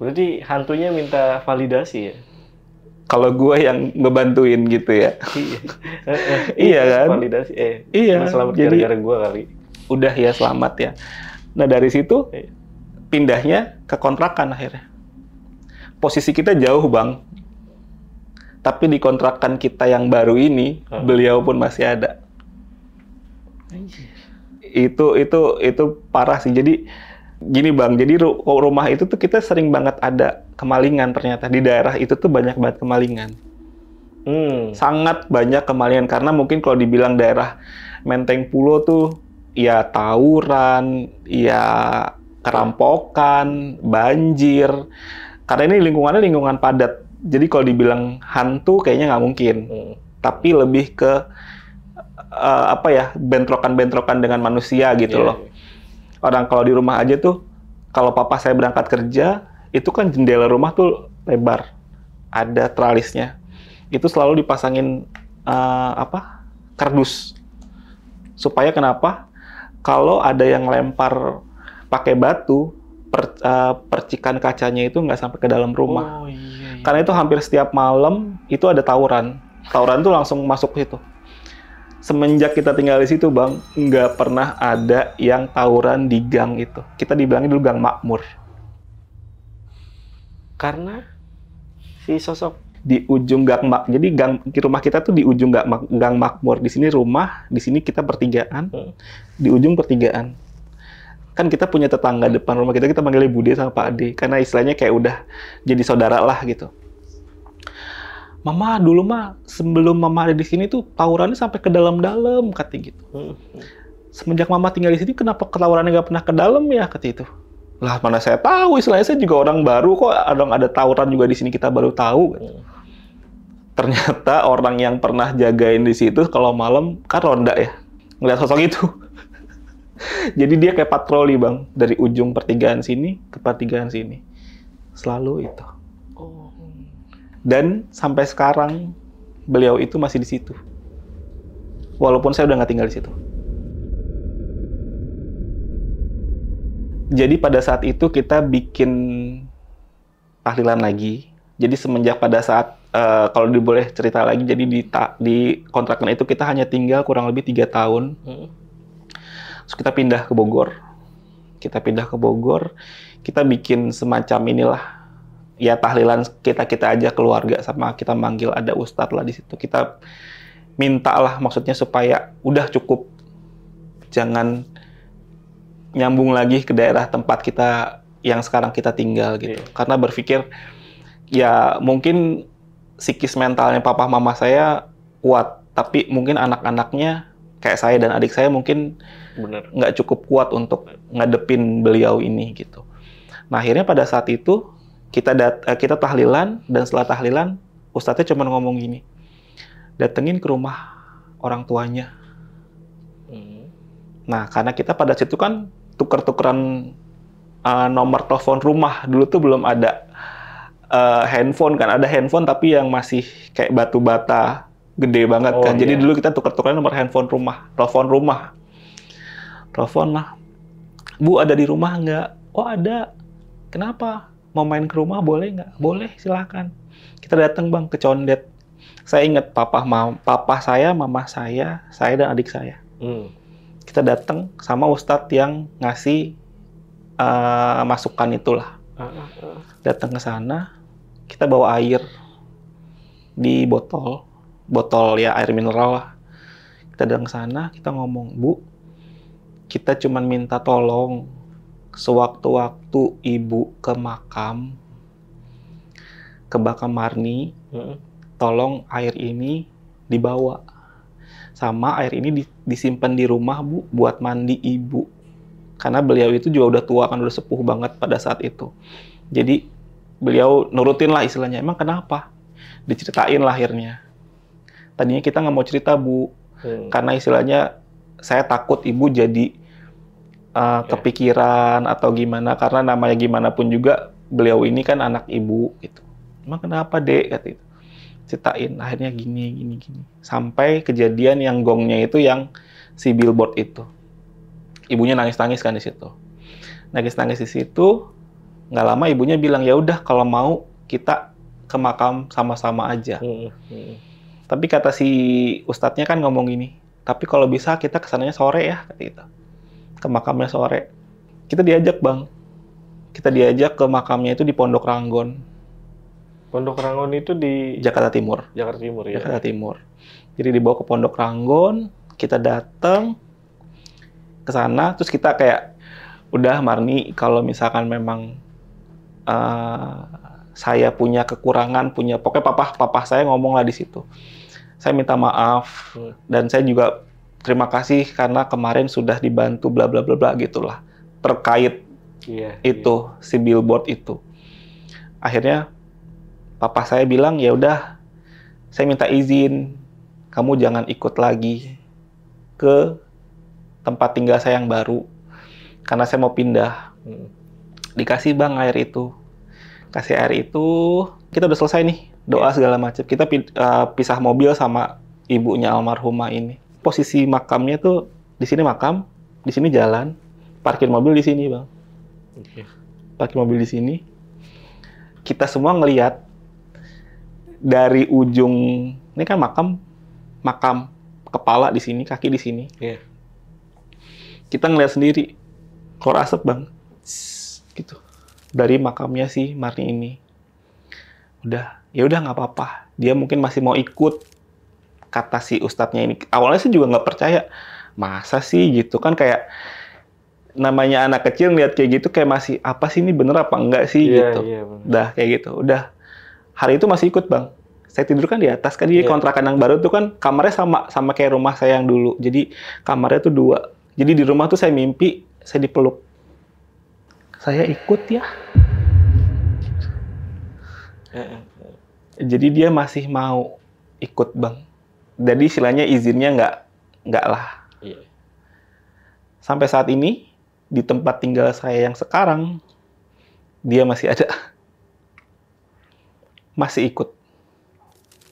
[SPEAKER 1] Berarti hantunya minta validasi ya? Kalau gue yang ngebantuin gitu ya. iya, eh, eh, iya kan? Validasi, eh, iya. Selamat gara-gara gue kali. Udah ya, selamat ya. Nah dari situ iya. pindahnya ke kontrakan akhirnya. Posisi kita jauh bang, tapi di kontrakan kita yang baru ini hmm. beliau pun masih ada. Anjir. Itu itu itu parah sih. Jadi gini Bang, jadi ru rumah itu tuh kita sering banget ada kemalingan ternyata di daerah itu tuh banyak banget kemalingan. Hmm. Sangat banyak kemalingan karena mungkin kalau dibilang daerah Menteng Pulo tuh ya tawuran, ya kerampokan, banjir. Karena ini lingkungannya lingkungan padat jadi kalau dibilang hantu kayaknya nggak mungkin. Hmm. Tapi lebih ke uh, apa ya bentrokan-bentrokan dengan manusia gitu yeah. loh. Iya. Orang kalau di rumah aja tuh kalau papa saya berangkat kerja itu kan jendela rumah tuh lebar, ada tralisnya. Itu selalu dipasangin uh, apa kardus supaya kenapa? Kalau ada yang lempar pakai batu, per, uh, percikan kacanya itu nggak sampai ke dalam rumah. Oh, iya Iya. Karena itu hampir setiap malam itu ada tawuran. Tawuran tuh langsung masuk ke situ. Semenjak kita tinggal di situ, Bang, nggak pernah ada yang tawuran di gang itu. Kita dibilangin dulu gang makmur. Karena si sosok di ujung gang mak jadi gang di rumah kita tuh di ujung gang, gang makmur di sini rumah di sini kita pertigaan hmm. di ujung pertigaan kan kita punya tetangga hmm. depan rumah kita kita manggilnya Bude sama Pak Ade karena istilahnya kayak udah jadi saudara lah gitu Mama dulu mah sebelum Mama ada di sini tuh tawurannya sampai ke dalam-dalam katanya gitu. Hmm. Semenjak Mama tinggal di sini kenapa ketawurannya nggak pernah ke dalam ya katanya itu. Lah mana saya tahu istilahnya saya juga orang baru kok Ada ada tawuran juga di sini kita baru tahu. Hmm. Ternyata orang yang pernah jagain di situ kalau malam kan ronda ya ngeliat sosok itu jadi dia kayak patroli bang dari ujung pertigaan sini ke pertigaan sini, selalu itu. Oh. Dan sampai sekarang beliau itu masih di situ, walaupun saya udah nggak tinggal di situ. Jadi pada saat itu kita bikin tahlilan lagi. Jadi semenjak pada saat uh, kalau diboleh cerita lagi, jadi di, ta, di kontrakan itu kita hanya tinggal kurang lebih tiga tahun. Hmm Terus kita pindah ke Bogor. Kita pindah ke Bogor, kita bikin semacam inilah ya tahlilan kita kita aja keluarga sama kita manggil ada ustadz lah di situ kita minta lah maksudnya supaya udah cukup jangan nyambung lagi ke daerah tempat kita yang sekarang kita tinggal gitu. Yeah. Karena berpikir ya mungkin psikis mentalnya papa mama saya kuat, tapi mungkin anak-anaknya kayak saya dan adik saya mungkin nggak cukup kuat untuk ngadepin beliau ini gitu. Nah akhirnya pada saat itu kita dat eh, kita tahlilan dan setelah tahlilan ustadznya cuma ngomong gini, datengin ke rumah orang tuanya. Hmm. Nah karena kita pada situ kan tuker-tukeran uh, nomor telepon rumah dulu tuh belum ada uh, handphone kan ada handphone tapi yang masih kayak batu bata gede banget oh, kan. Jadi iya. dulu kita tuker-tukeran nomor handphone rumah, telepon rumah telepon lah bu ada di rumah nggak oh ada kenapa mau main ke rumah boleh nggak boleh silakan. kita datang bang ke condet saya ingat papa mam papa saya mama saya saya dan adik saya hmm. kita datang sama ustadz yang ngasih uh, masukan itulah ah, ah, ah. datang ke sana kita bawa air di botol botol ya air mineral lah kita datang ke sana kita ngomong bu kita cuma minta tolong sewaktu-waktu ibu ke makam ke marni hmm. tolong air ini dibawa sama air ini disimpan di rumah bu buat mandi ibu karena beliau itu juga udah tua kan udah sepuh banget pada saat itu jadi beliau nurutin lah istilahnya emang kenapa diceritain lahirnya tadinya kita nggak mau cerita bu hmm. karena istilahnya saya takut ibu jadi uh, eh, yeah. kepikiran atau gimana karena namanya gimana pun juga beliau ini kan anak ibu gitu. Emang kenapa dek? Kata itu. Ceritain akhirnya gini gini gini sampai kejadian yang gongnya itu yang si billboard itu. Ibunya nangis-nangis kan di situ. Nangis-nangis di situ nggak lama ibunya bilang ya udah kalau mau kita ke makam sama-sama aja. Hmm, hmm. Tapi kata si ustadznya kan ngomong gini, tapi kalau bisa kita kesananya sore ya, kata kita. Gitu. Ke makamnya sore. Kita diajak bang. Kita diajak ke makamnya itu di Pondok Ranggon. Pondok Ranggon itu di Jakarta Timur. Jakarta Timur ya. Jakarta Timur. Jadi dibawa ke Pondok Ranggon, kita datang ke sana, terus kita kayak udah Marni kalau misalkan memang uh, saya punya kekurangan, punya pokoknya papa papa saya ngomong lah di situ saya minta maaf hmm. dan saya juga terima kasih karena kemarin sudah dibantu bla bla bla bla gitulah terkait yeah, iya. itu yeah. si billboard itu. Akhirnya papa saya bilang ya udah saya minta izin kamu jangan ikut lagi ke tempat tinggal saya yang baru karena saya mau pindah. Hmm. Dikasih bang air itu, kasih air itu kita udah selesai nih doa yeah. segala macam. Kita uh, pisah mobil sama ibunya almarhumah ini. Posisi makamnya tuh di sini makam, di sini jalan, parkir mobil di sini, Bang. Okay. Parkir mobil di sini. Kita semua ngelihat dari ujung ini kan makam makam kepala di sini, kaki di sini. Yeah. Kita ngelihat sendiri kor asap, Bang. Gitu. Dari makamnya si Marni ini. Udah ya udah nggak apa-apa dia mungkin masih mau ikut kata si ustadznya ini awalnya sih juga nggak percaya masa sih gitu kan kayak namanya anak kecil lihat kayak gitu kayak masih apa sih ini bener apa enggak sih yeah, gitu yeah, iya, udah kayak gitu udah hari itu masih ikut bang saya tidur kan di atas kan jadi yeah. kontrakan yang baru tuh kan kamarnya sama sama kayak rumah saya yang dulu jadi kamarnya tuh dua jadi di rumah tuh saya mimpi saya dipeluk saya ikut ya eh, eh. Jadi dia masih mau ikut bang. Jadi istilahnya izinnya nggak nggak lah. Iya. Sampai saat ini di tempat tinggal saya yang sekarang dia masih ada, masih ikut.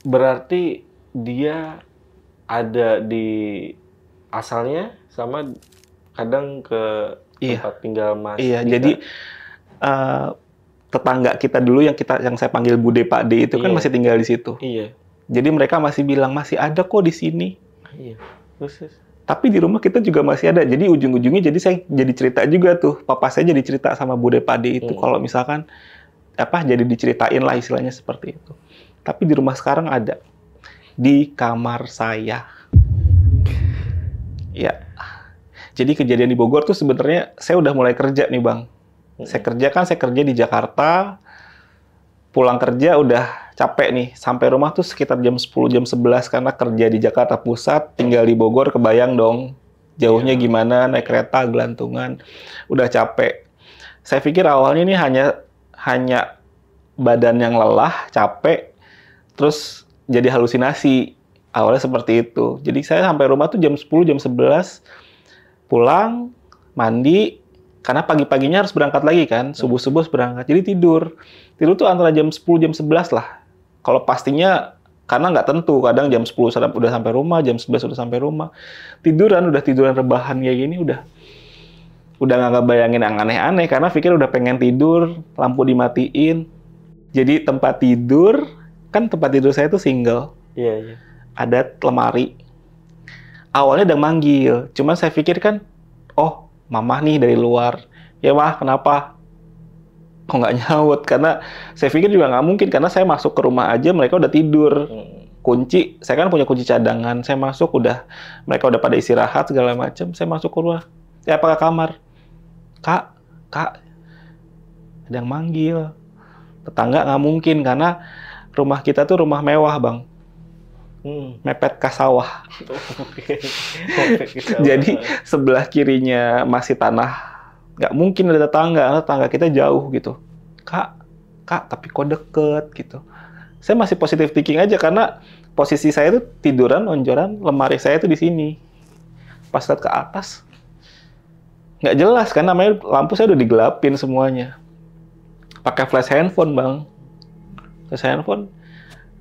[SPEAKER 1] Berarti dia ada di asalnya sama kadang ke iya. tempat tinggal mas. Iya. Kita. Jadi uh, tetangga kita dulu yang kita yang saya panggil Bude Pak D itu kan iya. kan masih tinggal di situ. Iya. Jadi mereka masih bilang masih ada kok di sini. Iya. Terus tapi di rumah kita juga masih ada. Jadi ujung-ujungnya jadi saya jadi cerita juga tuh. Papa saya jadi cerita sama Bude Pak D itu iya. kalau misalkan apa jadi diceritain lah istilahnya seperti itu. Tapi di rumah sekarang ada di kamar saya. Ya. Jadi kejadian di Bogor tuh sebenarnya saya udah mulai kerja nih, Bang. Saya kerja kan saya kerja di Jakarta, pulang kerja udah capek nih, sampai rumah tuh sekitar jam 10 jam 11 karena kerja di Jakarta Pusat, tinggal di Bogor kebayang dong jauhnya yeah. gimana naik kereta gelantungan, udah capek. Saya pikir awalnya ini hanya hanya badan yang lelah, capek, terus jadi halusinasi awalnya seperti itu. Jadi saya sampai rumah tuh jam 10, jam 11 pulang, mandi, karena pagi-paginya harus berangkat lagi kan, subuh-subuh berangkat. Jadi tidur. Tidur tuh antara jam 10 jam 11 lah. Kalau pastinya karena nggak tentu, kadang jam 10 udah sampai rumah, jam 11 udah sampai rumah. Tiduran udah tiduran rebahan kayak gini udah udah nggak bayangin yang aneh-aneh karena pikir udah pengen tidur, lampu dimatiin. Jadi tempat tidur kan tempat tidur saya tuh single. Iya, iya. Ada lemari. Awalnya udah manggil, cuman saya pikir kan oh mamah nih dari luar ya mah kenapa kok nggak nyaut karena saya pikir juga nggak mungkin karena saya masuk ke rumah aja mereka udah tidur hmm. kunci saya kan punya kunci cadangan saya masuk udah mereka udah pada istirahat segala macam saya masuk ke rumah ya apa ke kamar kak kak ada yang manggil tetangga nggak mungkin karena rumah kita tuh rumah mewah bang hmm. mepet ke sawah. Jadi sebelah kirinya masih tanah, nggak mungkin ada tetangga, tetangga kita jauh gitu. Kak, kak, tapi kok deket gitu. Saya masih positive thinking aja karena posisi saya itu tiduran, onjoran, lemari saya itu di sini. Pas lihat ke atas, nggak jelas karena namanya lampu saya udah digelapin semuanya. Pakai flash handphone bang, flash handphone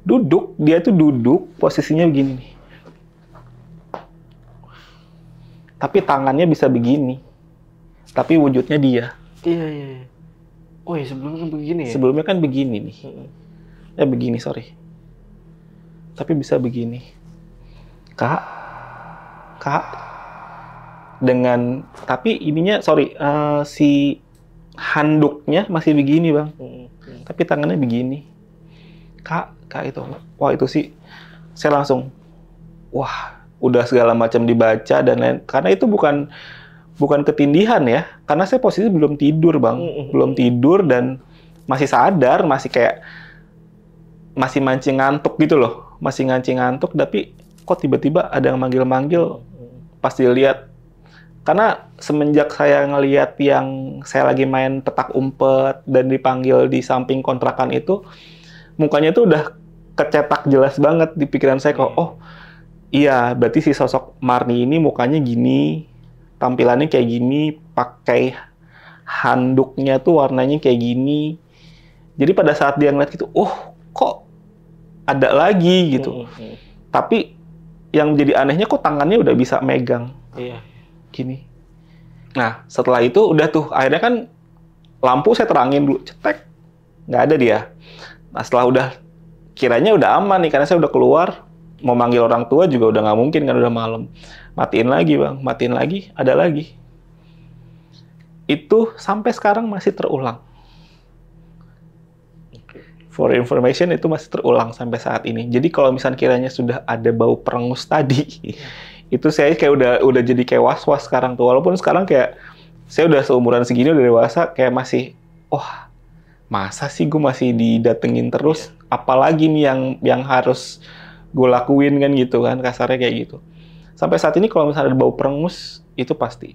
[SPEAKER 1] duduk dia tuh duduk posisinya begini nih tapi tangannya bisa begini tapi wujudnya dia iya iya oh ya sebelumnya kan begini ya sebelumnya kan begini nih ya begini sorry tapi bisa begini kak kak dengan tapi ininya sorry uh, si handuknya masih begini bang hmm. tapi tangannya begini kak kak itu wah itu sih saya langsung wah udah segala macam dibaca dan lain karena itu bukan bukan ketindihan ya karena saya posisi belum tidur bang belum tidur dan masih sadar masih kayak masih mancing ngantuk gitu loh masih ngancing ngantuk tapi kok tiba-tiba ada yang manggil-manggil pasti lihat karena semenjak saya ngelihat yang saya lagi main petak umpet dan dipanggil di samping kontrakan itu mukanya itu udah kecetak jelas banget di pikiran saya kok hmm. oh iya berarti si sosok Marni ini mukanya gini tampilannya kayak gini pakai handuknya tuh warnanya kayak gini jadi pada saat dia ngeliat gitu oh kok ada lagi gitu hmm, hmm. tapi yang jadi anehnya kok tangannya udah bisa megang iya. gini nah setelah itu udah tuh akhirnya kan lampu saya terangin dulu cetek nggak ada dia Nah setelah udah kiranya udah aman nih karena saya udah keluar mau manggil orang tua juga udah nggak mungkin kan udah malam. Matiin lagi bang, matiin lagi, ada lagi. Itu sampai sekarang masih terulang. For information itu masih terulang sampai saat ini. Jadi kalau misalnya kiranya sudah ada bau perengus tadi, itu saya kayak udah udah jadi kayak was was sekarang tuh. Walaupun sekarang kayak saya udah seumuran segini udah dewasa kayak masih, wah oh, masa sih gue masih didatengin terus yeah. apalagi nih yang yang harus gue lakuin kan gitu kan kasarnya kayak gitu sampai saat ini kalau misalnya ada bau perengus itu pasti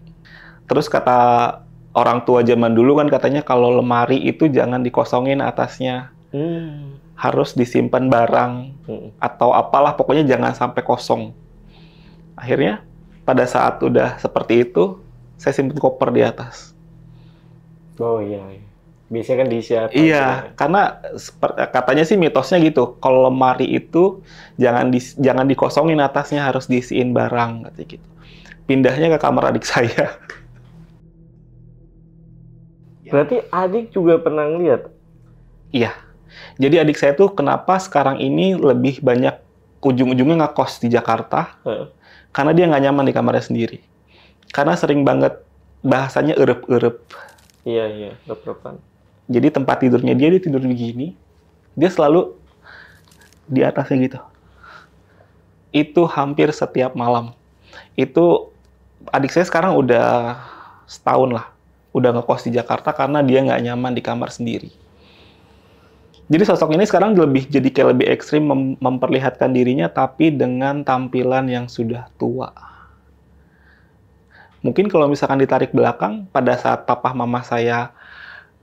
[SPEAKER 1] terus kata orang tua zaman dulu kan katanya kalau lemari itu jangan dikosongin atasnya hmm. harus disimpan barang hmm. atau apalah pokoknya jangan sampai kosong akhirnya pada saat udah seperti itu saya simpan koper di atas oh iya, iya biasanya kan disiapin. Iya, karena katanya sih mitosnya gitu. Kalau lemari itu jangan di, jangan dikosongin atasnya harus diisiin barang katanya gitu. Pindahnya ke kamar adik saya. Berarti adik juga pernah lihat? Iya. Jadi adik saya tuh kenapa sekarang ini lebih banyak ujung-ujungnya ngekos di Jakarta? Hmm. Karena dia nggak nyaman di kamarnya sendiri. Karena sering banget bahasanya erup-erup. Iya, iya, erup-erupan jadi tempat tidurnya dia dia tidur begini, Dia selalu di atasnya gitu. Itu hampir setiap malam. Itu adik saya sekarang udah setahun lah. Udah ngekos di Jakarta karena dia nggak nyaman di kamar sendiri. Jadi sosok ini sekarang lebih jadi kayak lebih ekstrim mem memperlihatkan dirinya tapi dengan tampilan yang sudah tua. Mungkin kalau misalkan ditarik belakang, pada saat papa mama saya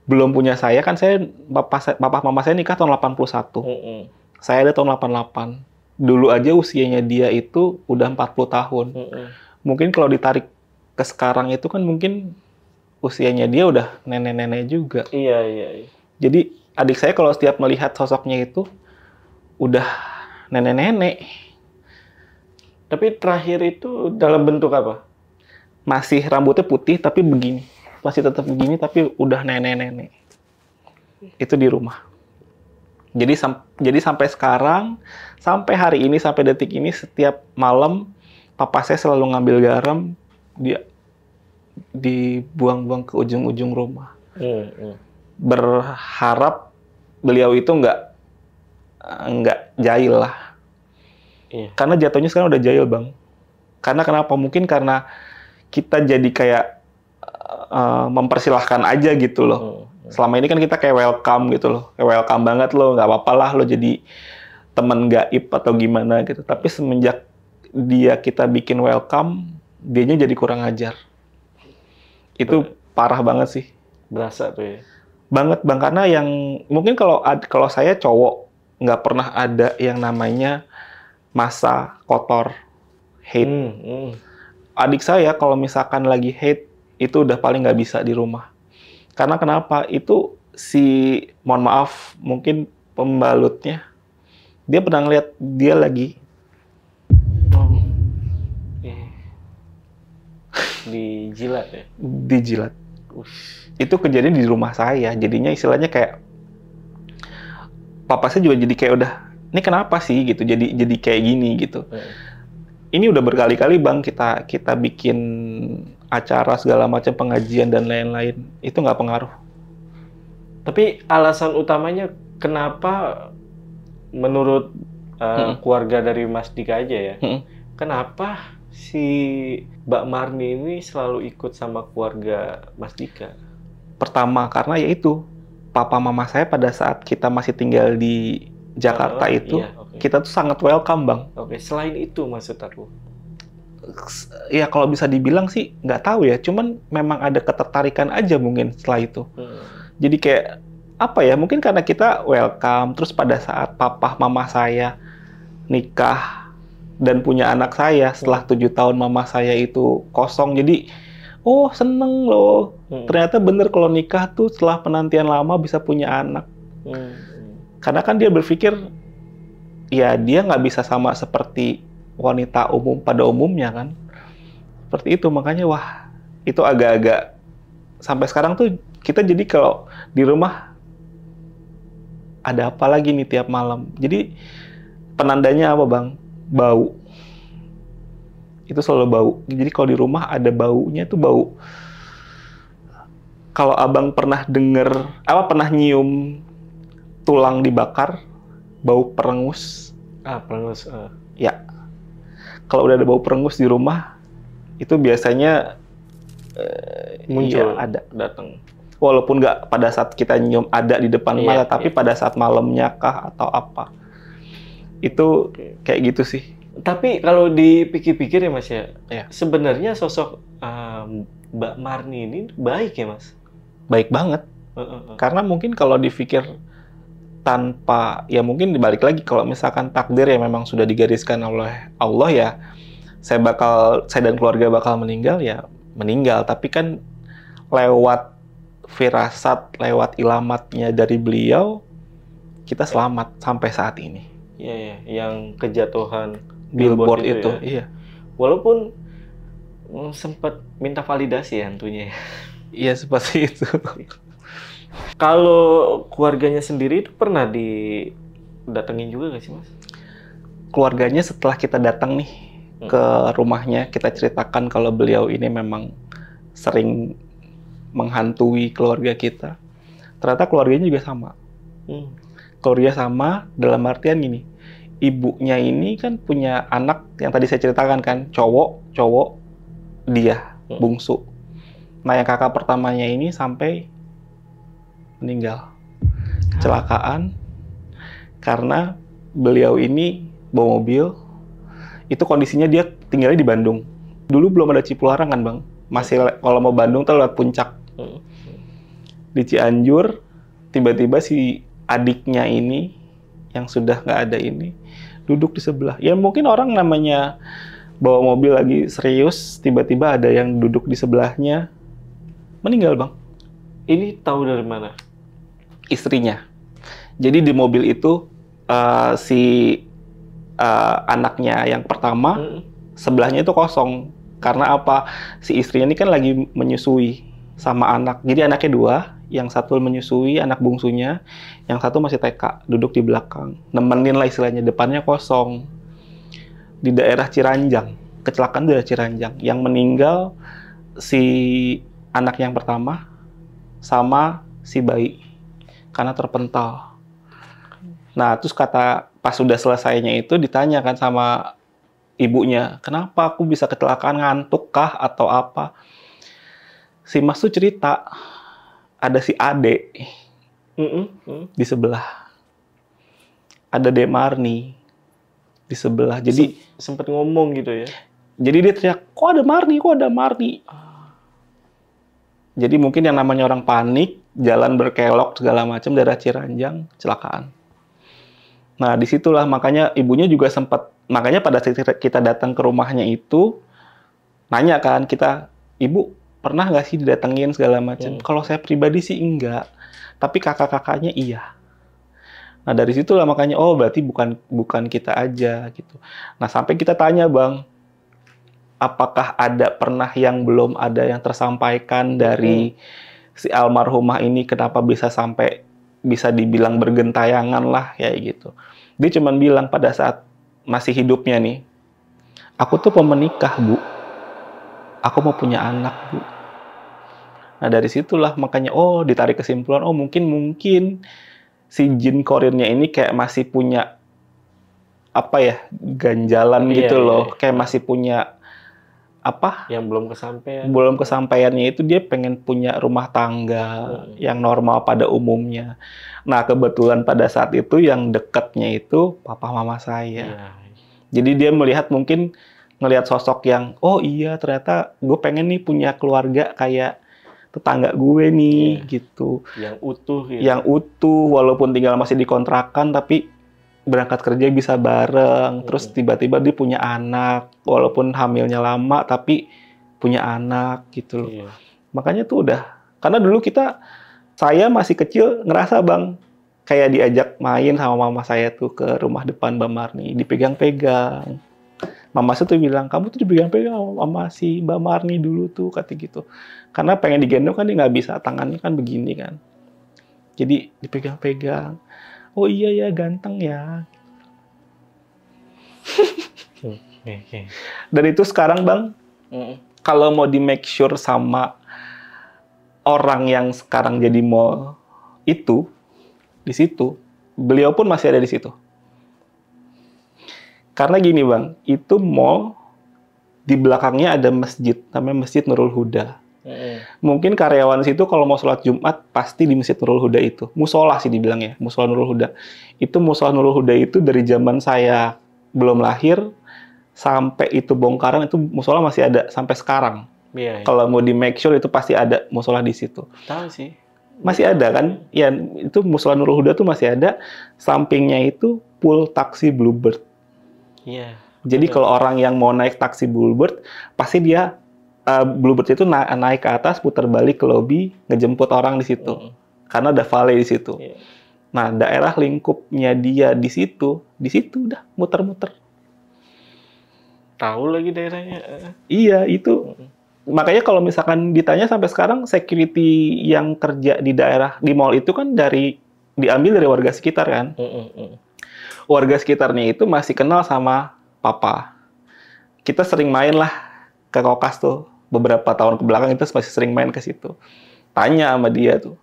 [SPEAKER 1] belum punya saya kan saya bapak papa mama saya nikah tahun 81. Mm -hmm. Saya ada tahun 88. Dulu aja usianya dia itu udah 40 tahun. Mm -hmm. Mungkin kalau ditarik ke sekarang itu kan mungkin usianya dia udah nenek-nenek juga. Iya, iya, iya. Jadi adik saya kalau setiap melihat sosoknya itu udah nenek-nenek. Tapi terakhir itu dalam bentuk apa? Masih rambutnya putih tapi begini masih tetap begini tapi udah nenek-nenek itu di rumah jadi sam jadi sampai sekarang sampai hari ini sampai detik ini setiap malam papa saya selalu ngambil garam dia dibuang-buang ke ujung-ujung rumah hmm, hmm. berharap beliau itu nggak nggak jahil lah iya. karena jatuhnya sekarang udah jahil bang karena kenapa mungkin karena kita jadi kayak Eh, mempersilahkan aja gitu loh. Hmm, hmm. Selama ini kan kita kayak welcome gitu loh, kayak welcome banget loh, nggak apa-apa lah lo jadi temen gaib atau gimana gitu. Tapi semenjak dia kita bikin welcome, dianya jadi kurang ajar. Itu Ber parah banget sih. Berasa tuh ya. Banget bang karena yang mungkin kalau kalau saya cowok nggak pernah ada yang namanya masa kotor hate. Hmm, hmm. Adik saya kalau misalkan lagi hate itu udah paling nggak bisa di rumah. Karena kenapa? Itu si, mohon maaf, mungkin pembalutnya, dia pernah ngeliat dia lagi oh, iya. dijilat ya? Dijilat. Itu kejadian di rumah saya. Jadinya istilahnya kayak papa saya juga jadi kayak udah ini kenapa sih gitu jadi jadi kayak gini gitu. Ini udah berkali-kali bang kita kita bikin acara segala macam pengajian dan lain-lain itu nggak pengaruh. Tapi alasan utamanya kenapa menurut uh, hmm. keluarga dari Mas Dika aja ya, hmm. kenapa si Mbak Marni ini selalu ikut sama keluarga Mas Dika? Pertama karena yaitu papa mama saya pada saat kita masih tinggal di Jakarta oh, itu iya, kita tuh sangat welcome bang. Oke, selain itu maksud aku ya kalau bisa dibilang sih nggak tahu ya cuman memang ada ketertarikan aja mungkin setelah itu hmm. jadi kayak apa ya mungkin karena kita welcome terus pada saat papa mama saya nikah dan punya anak saya setelah tujuh tahun mama saya itu kosong jadi oh seneng loh hmm. ternyata bener kalau nikah tuh setelah penantian lama bisa punya anak hmm. hmm. karena kan dia berpikir ya dia nggak bisa sama seperti wanita umum pada umumnya kan. Seperti itu makanya wah itu agak-agak sampai sekarang tuh kita jadi kalau di rumah ada apa lagi nih tiap malam. Jadi penandanya apa bang? Bau. Itu selalu bau. Jadi kalau di rumah ada baunya itu bau. Kalau abang pernah denger, apa pernah nyium tulang dibakar, bau perengus? Ah, perengus. Uh. Ya, kalau udah ada bau perengus di rumah itu biasanya uh, muncul iya, ada datang walaupun nggak pada saat kita nyium ada di depan yeah, mata tapi iya. pada saat malamnya kah atau apa itu okay. kayak gitu sih tapi kalau dipikir-pikir ya mas ya, yeah. sebenarnya sosok um, Mbak Marni ini baik ya mas baik banget uh, uh, uh. karena mungkin kalau dipikir tanpa ya mungkin dibalik lagi kalau misalkan takdir yang memang sudah digariskan oleh Allah ya saya bakal saya dan keluarga bakal meninggal ya meninggal tapi kan lewat firasat lewat ilamatnya dari beliau kita selamat sampai saat ini iya ya, yang kejatuhan billboard, billboard itu, itu ya. iya walaupun mm, sempat minta validasi ya tentunya ya. iya seperti itu Kalau keluarganya sendiri itu pernah didatengin juga gak sih mas? Keluarganya setelah kita datang nih hmm. ke rumahnya, kita ceritakan kalau beliau ini memang sering menghantui keluarga kita. Ternyata keluarganya juga sama. Hmm. Keluarga sama dalam artian gini, ibunya ini kan punya anak yang tadi saya ceritakan kan, cowok, cowok, dia, hmm. bungsu. Nah yang kakak pertamanya ini sampai meninggal kecelakaan karena beliau ini bawa mobil itu kondisinya dia tinggalnya di Bandung dulu belum ada Cipularang kan bang masih kalau mau Bandung tuh lewat puncak hmm. di Cianjur tiba-tiba si adiknya ini yang sudah nggak ada ini duduk di sebelah ya mungkin orang namanya bawa mobil lagi serius tiba-tiba ada yang duduk di sebelahnya meninggal bang ini tahu dari mana istrinya. Jadi di mobil itu uh, si uh, anaknya yang pertama hmm. sebelahnya itu kosong karena apa? Si istrinya ini kan lagi menyusui sama anak. Jadi anaknya dua, yang satu menyusui anak bungsunya, yang satu masih TK, duduk di belakang. Nemenin lah istilahnya, depannya kosong. Di daerah Ciranjang, kecelakaan di daerah Ciranjang. Yang meninggal si anak yang pertama sama si bayi karena terpental. Nah, terus kata pas sudah selesainya itu ditanyakan sama ibunya, kenapa aku bisa kecelakaan ngantuk kah atau apa? Si Mas tuh cerita ada si Ade mm -mm. di sebelah, ada Demarni di sebelah. Jadi Se sempat ngomong gitu ya. Jadi dia teriak, kok ada Marni, kok ada Marni. Ah. Jadi mungkin yang namanya orang panik jalan berkelok segala macam daerah Ciranjang celakaan. Nah disitulah makanya ibunya juga sempat makanya pada saat kita datang ke rumahnya itu nanya kan kita ibu pernah nggak sih didatengin segala macam. Hmm. Kalau saya pribadi sih enggak, tapi kakak-kakaknya iya. Nah dari situlah makanya oh berarti bukan bukan kita aja gitu. Nah sampai kita tanya bang, apakah ada pernah yang belum ada yang tersampaikan dari hmm si almarhumah ini kenapa bisa sampai bisa dibilang bergentayangan lah ya gitu. Dia cuma bilang pada saat masih hidupnya nih, aku tuh mau menikah bu, aku mau punya anak bu. Nah dari situlah makanya oh ditarik kesimpulan oh mungkin mungkin si jin korinnya ini kayak masih punya apa ya ganjalan iya, gitu iya, loh, iya. kayak masih punya apa yang belum kesampaian belum kesampaiannya itu dia pengen punya rumah tangga hmm. yang normal pada umumnya nah kebetulan pada saat itu yang dekatnya itu papa mama saya ya. jadi dia melihat mungkin ngelihat sosok yang oh iya ternyata gue pengen nih punya keluarga kayak tetangga gue nih ya. gitu yang utuh gitu. yang utuh walaupun tinggal masih dikontrakan tapi berangkat kerja bisa bareng, hmm. terus tiba-tiba dia punya anak, walaupun hamilnya lama tapi punya anak gitu loh. Iya. Makanya tuh udah, karena dulu kita, saya masih kecil ngerasa bang, kayak diajak main sama mama saya tuh ke rumah depan Mbak Marni, dipegang-pegang. Mama saya tuh bilang, kamu tuh dipegang-pegang sama si Mbak Marni dulu tuh, kata gitu. Karena pengen digendong kan dia nggak bisa, tangannya kan begini kan. Jadi dipegang-pegang oh iya ya ganteng ya Dari dan itu sekarang bang kalau mau di make sure sama orang yang sekarang jadi mall itu di situ beliau pun masih ada di situ karena gini bang itu mall di belakangnya ada masjid namanya masjid Nurul Huda mungkin karyawan situ kalau mau sholat Jumat pasti di Masjid Nurul Huda itu musola sih dibilang ya musola Nurul Huda itu musola Nurul Huda itu dari zaman saya belum lahir sampai itu bongkaran itu musola masih ada sampai sekarang yeah, iya. kalau mau di make sure itu pasti ada musola di situ tahu sih masih ada kan ya itu musola Nurul Huda tuh masih ada sampingnya itu pool taksi Bluebird iya yeah. Jadi kalau orang yang mau naik taksi Bluebird, pasti dia uh, Bluebird itu na naik ke atas, putar balik ke lobby, ngejemput orang di situ. Mm. Karena ada vale di situ. Yeah. Nah, daerah lingkupnya dia di situ, di situ udah muter-muter. Tahu lagi daerahnya. Eh. Iya, itu. Mm. Makanya kalau misalkan ditanya sampai sekarang security yang kerja di daerah di mall itu kan dari diambil dari warga sekitar kan. Mm -mm. Warga sekitarnya itu masih kenal sama papa. Kita sering main lah ke kokas tuh beberapa tahun ke belakang itu masih sering main ke situ. Tanya sama dia tuh,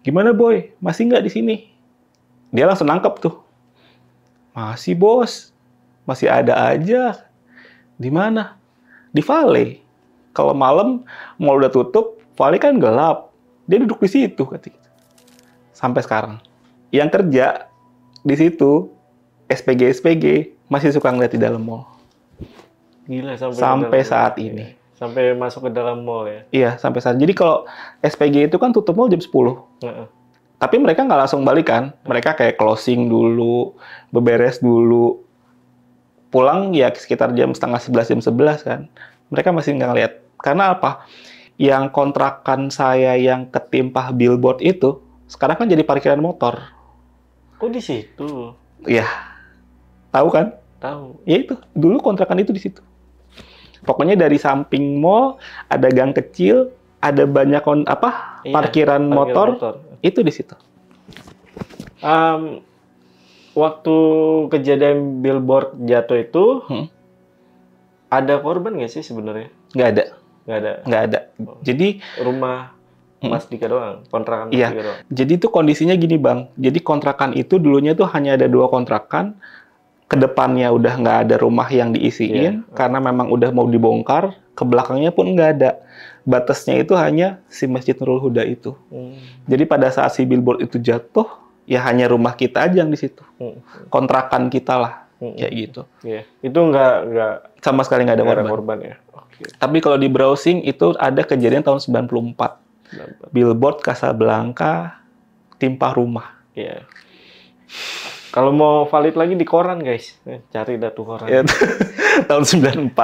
[SPEAKER 1] gimana boy, masih nggak di sini? Dia langsung nangkep tuh. Masih bos, masih ada aja. Di mana? Di vale. Kalau malam mau udah tutup, vale kan gelap. Dia duduk di situ katanya. Sampai sekarang. Yang kerja di situ SPG SPG masih suka ngeliat di dalam mall. Gila sampai, sampai saat ini. Sampai masuk ke dalam mall ya? Iya, sampai saat. Jadi kalau SPG itu kan tutup mall jam 10. uh Tapi mereka nggak langsung balik kan? Mereka kayak closing dulu, beberes dulu, pulang ya sekitar jam setengah 11, jam 11 kan. Mereka masih nggak ngeliat. Karena apa? Yang kontrakan saya yang ketimpah billboard itu, sekarang kan jadi parkiran motor. Kok di situ? Iya. Tahu kan? Tahu. Ya itu. Dulu kontrakan itu di situ. Pokoknya dari samping mall ada gang kecil, ada banyak on, apa iya, parkiran, motor, motor, itu di situ. Um, waktu kejadian billboard jatuh itu hmm? ada korban nggak sih sebenarnya? Nggak ada. Nggak ada. Nggak ada. Oh. Jadi rumah hmm. Mas Dika doang, kontrakan Mas iya. Dika doang. Jadi itu kondisinya gini bang. Jadi kontrakan itu dulunya tuh hanya ada dua kontrakan kedepannya udah nggak ada rumah yang diisiin yeah. karena memang udah mau dibongkar ke belakangnya pun nggak ada batasnya itu hanya si masjid Nurul Huda itu hmm. jadi pada saat si billboard itu jatuh ya hanya rumah kita aja yang di situ hmm. kontrakan kita lah hmm. kayak gitu yeah. itu nggak nggak sama sekali nggak ada, korban. korban ya okay. tapi kalau di browsing itu ada kejadian tahun 94 94. billboard Casablanca timpa rumah yeah. Kalau mau valid lagi di koran guys, eh, cari datu tuh koran. Ya, tahun 94.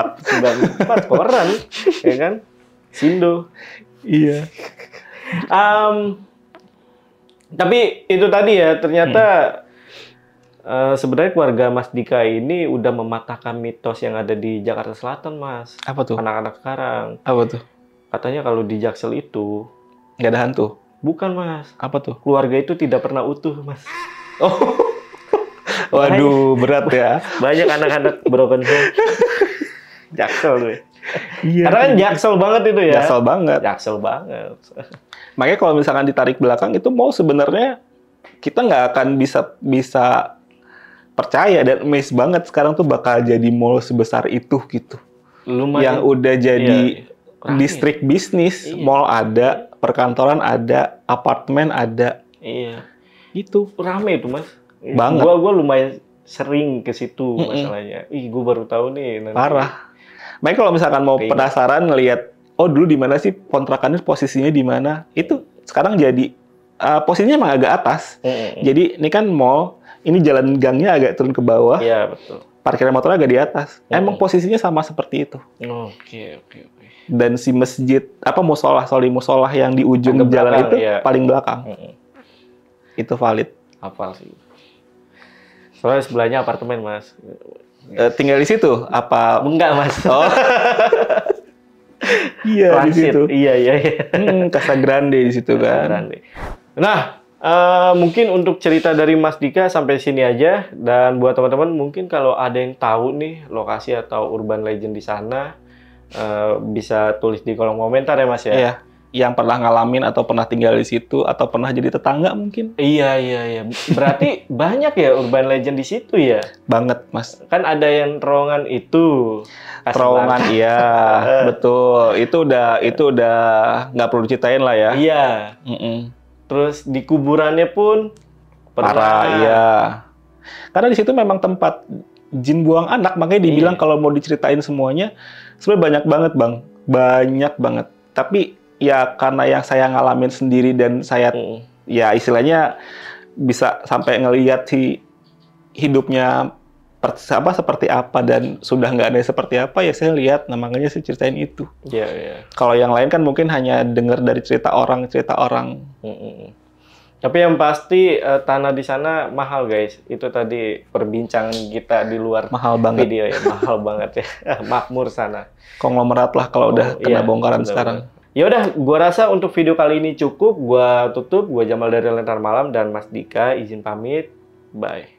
[SPEAKER 1] 94 koran, ya kan? Sindo. Iya. Um, tapi itu tadi ya ternyata hmm. uh, sebenarnya keluarga Mas Dika ini udah mematahkan mitos yang ada di Jakarta Selatan, Mas. Apa tuh? Anak-anak sekarang. Apa tuh? Katanya kalau di Jaksel itu nggak ada hantu. Bukan, Mas. Apa tuh? Keluarga itu tidak pernah utuh, Mas. Oh. Waduh, berat ya. Banyak anak-anak broken home. Jaksel tuh. Iya. Karena kan jaksel banget itu ya. Jaksel banget. Jaksel banget. Makanya kalau misalkan ditarik belakang itu mau sebenarnya kita nggak akan bisa bisa percaya dan amazed banget sekarang tuh bakal jadi mall sebesar itu gitu. Lumayan. Yang udah iya. jadi iya. distrik bisnis, iya. mall ada, perkantoran ada, apartemen ada. Iya. Itu rame itu, Mas. Iya. banget gua gua lumayan sering ke situ mm -mm. masalahnya ih gua baru tahu nih nanti. parah makanya kalau misalkan mau okay. penasaran ngelihat oh dulu di mana sih kontrakannya posisinya di mana itu sekarang jadi uh, posisinya emang agak atas mm -mm. jadi ini kan mall ini jalan gangnya agak turun ke bawah iya betul parkiran motor agak di atas mm emang posisinya sama seperti itu oke okay, oke okay, oke okay. dan si masjid apa musola soli musola yang di ujung ke jalan itu ya. paling belakang mm -mm. itu valid Apal sih Soalnya sebelahnya apartemen, Mas. E, tinggal di situ? Apa? Enggak, Mas. Oh. iya, di situ. Iya, iya, iya. Hmm, Casa Grande di situ kan? Casa kan. Grande. Nah, uh, mungkin untuk cerita dari Mas Dika sampai sini aja. Dan buat teman-teman, mungkin kalau ada yang tahu nih lokasi atau urban legend di sana, uh, bisa tulis di kolom komentar ya, Mas ya. Iya yang pernah ngalamin atau pernah tinggal di situ atau pernah jadi tetangga mungkin. Iya iya iya. Berarti banyak ya urban legend di situ ya. Banget mas. Kan ada yang terowongan itu. Terowongan iya eh. betul. Itu udah itu udah nggak perlu ceritain lah ya. Iya. Mm -mm. Terus di kuburannya pun
[SPEAKER 2] pernah. Parah iya.
[SPEAKER 1] Karena di situ memang tempat jin buang anak makanya dibilang iya. kalau mau diceritain semuanya sebenarnya banyak banget bang banyak banget tapi ya karena yang saya ngalamin sendiri dan saya hmm. ya istilahnya bisa sampai ngelihat si hidupnya apa seperti apa dan sudah nggak ada seperti apa ya saya lihat namanya sih ceritain itu yeah, yeah. kalau yang lain kan mungkin hanya dengar dari cerita orang cerita orang mm mm tapi yang pasti uh, tanah di sana mahal guys itu tadi perbincangan kita di luar mahal banget video ya mahal banget ya makmur sana konglomerat lah kalau oh, udah kena yeah, bongkaran bener -bener. sekarang Ya udah, gua rasa untuk video kali ini cukup. Gua tutup. Gua Jamal dari Lentar Malam dan Mas Dika izin pamit. Bye.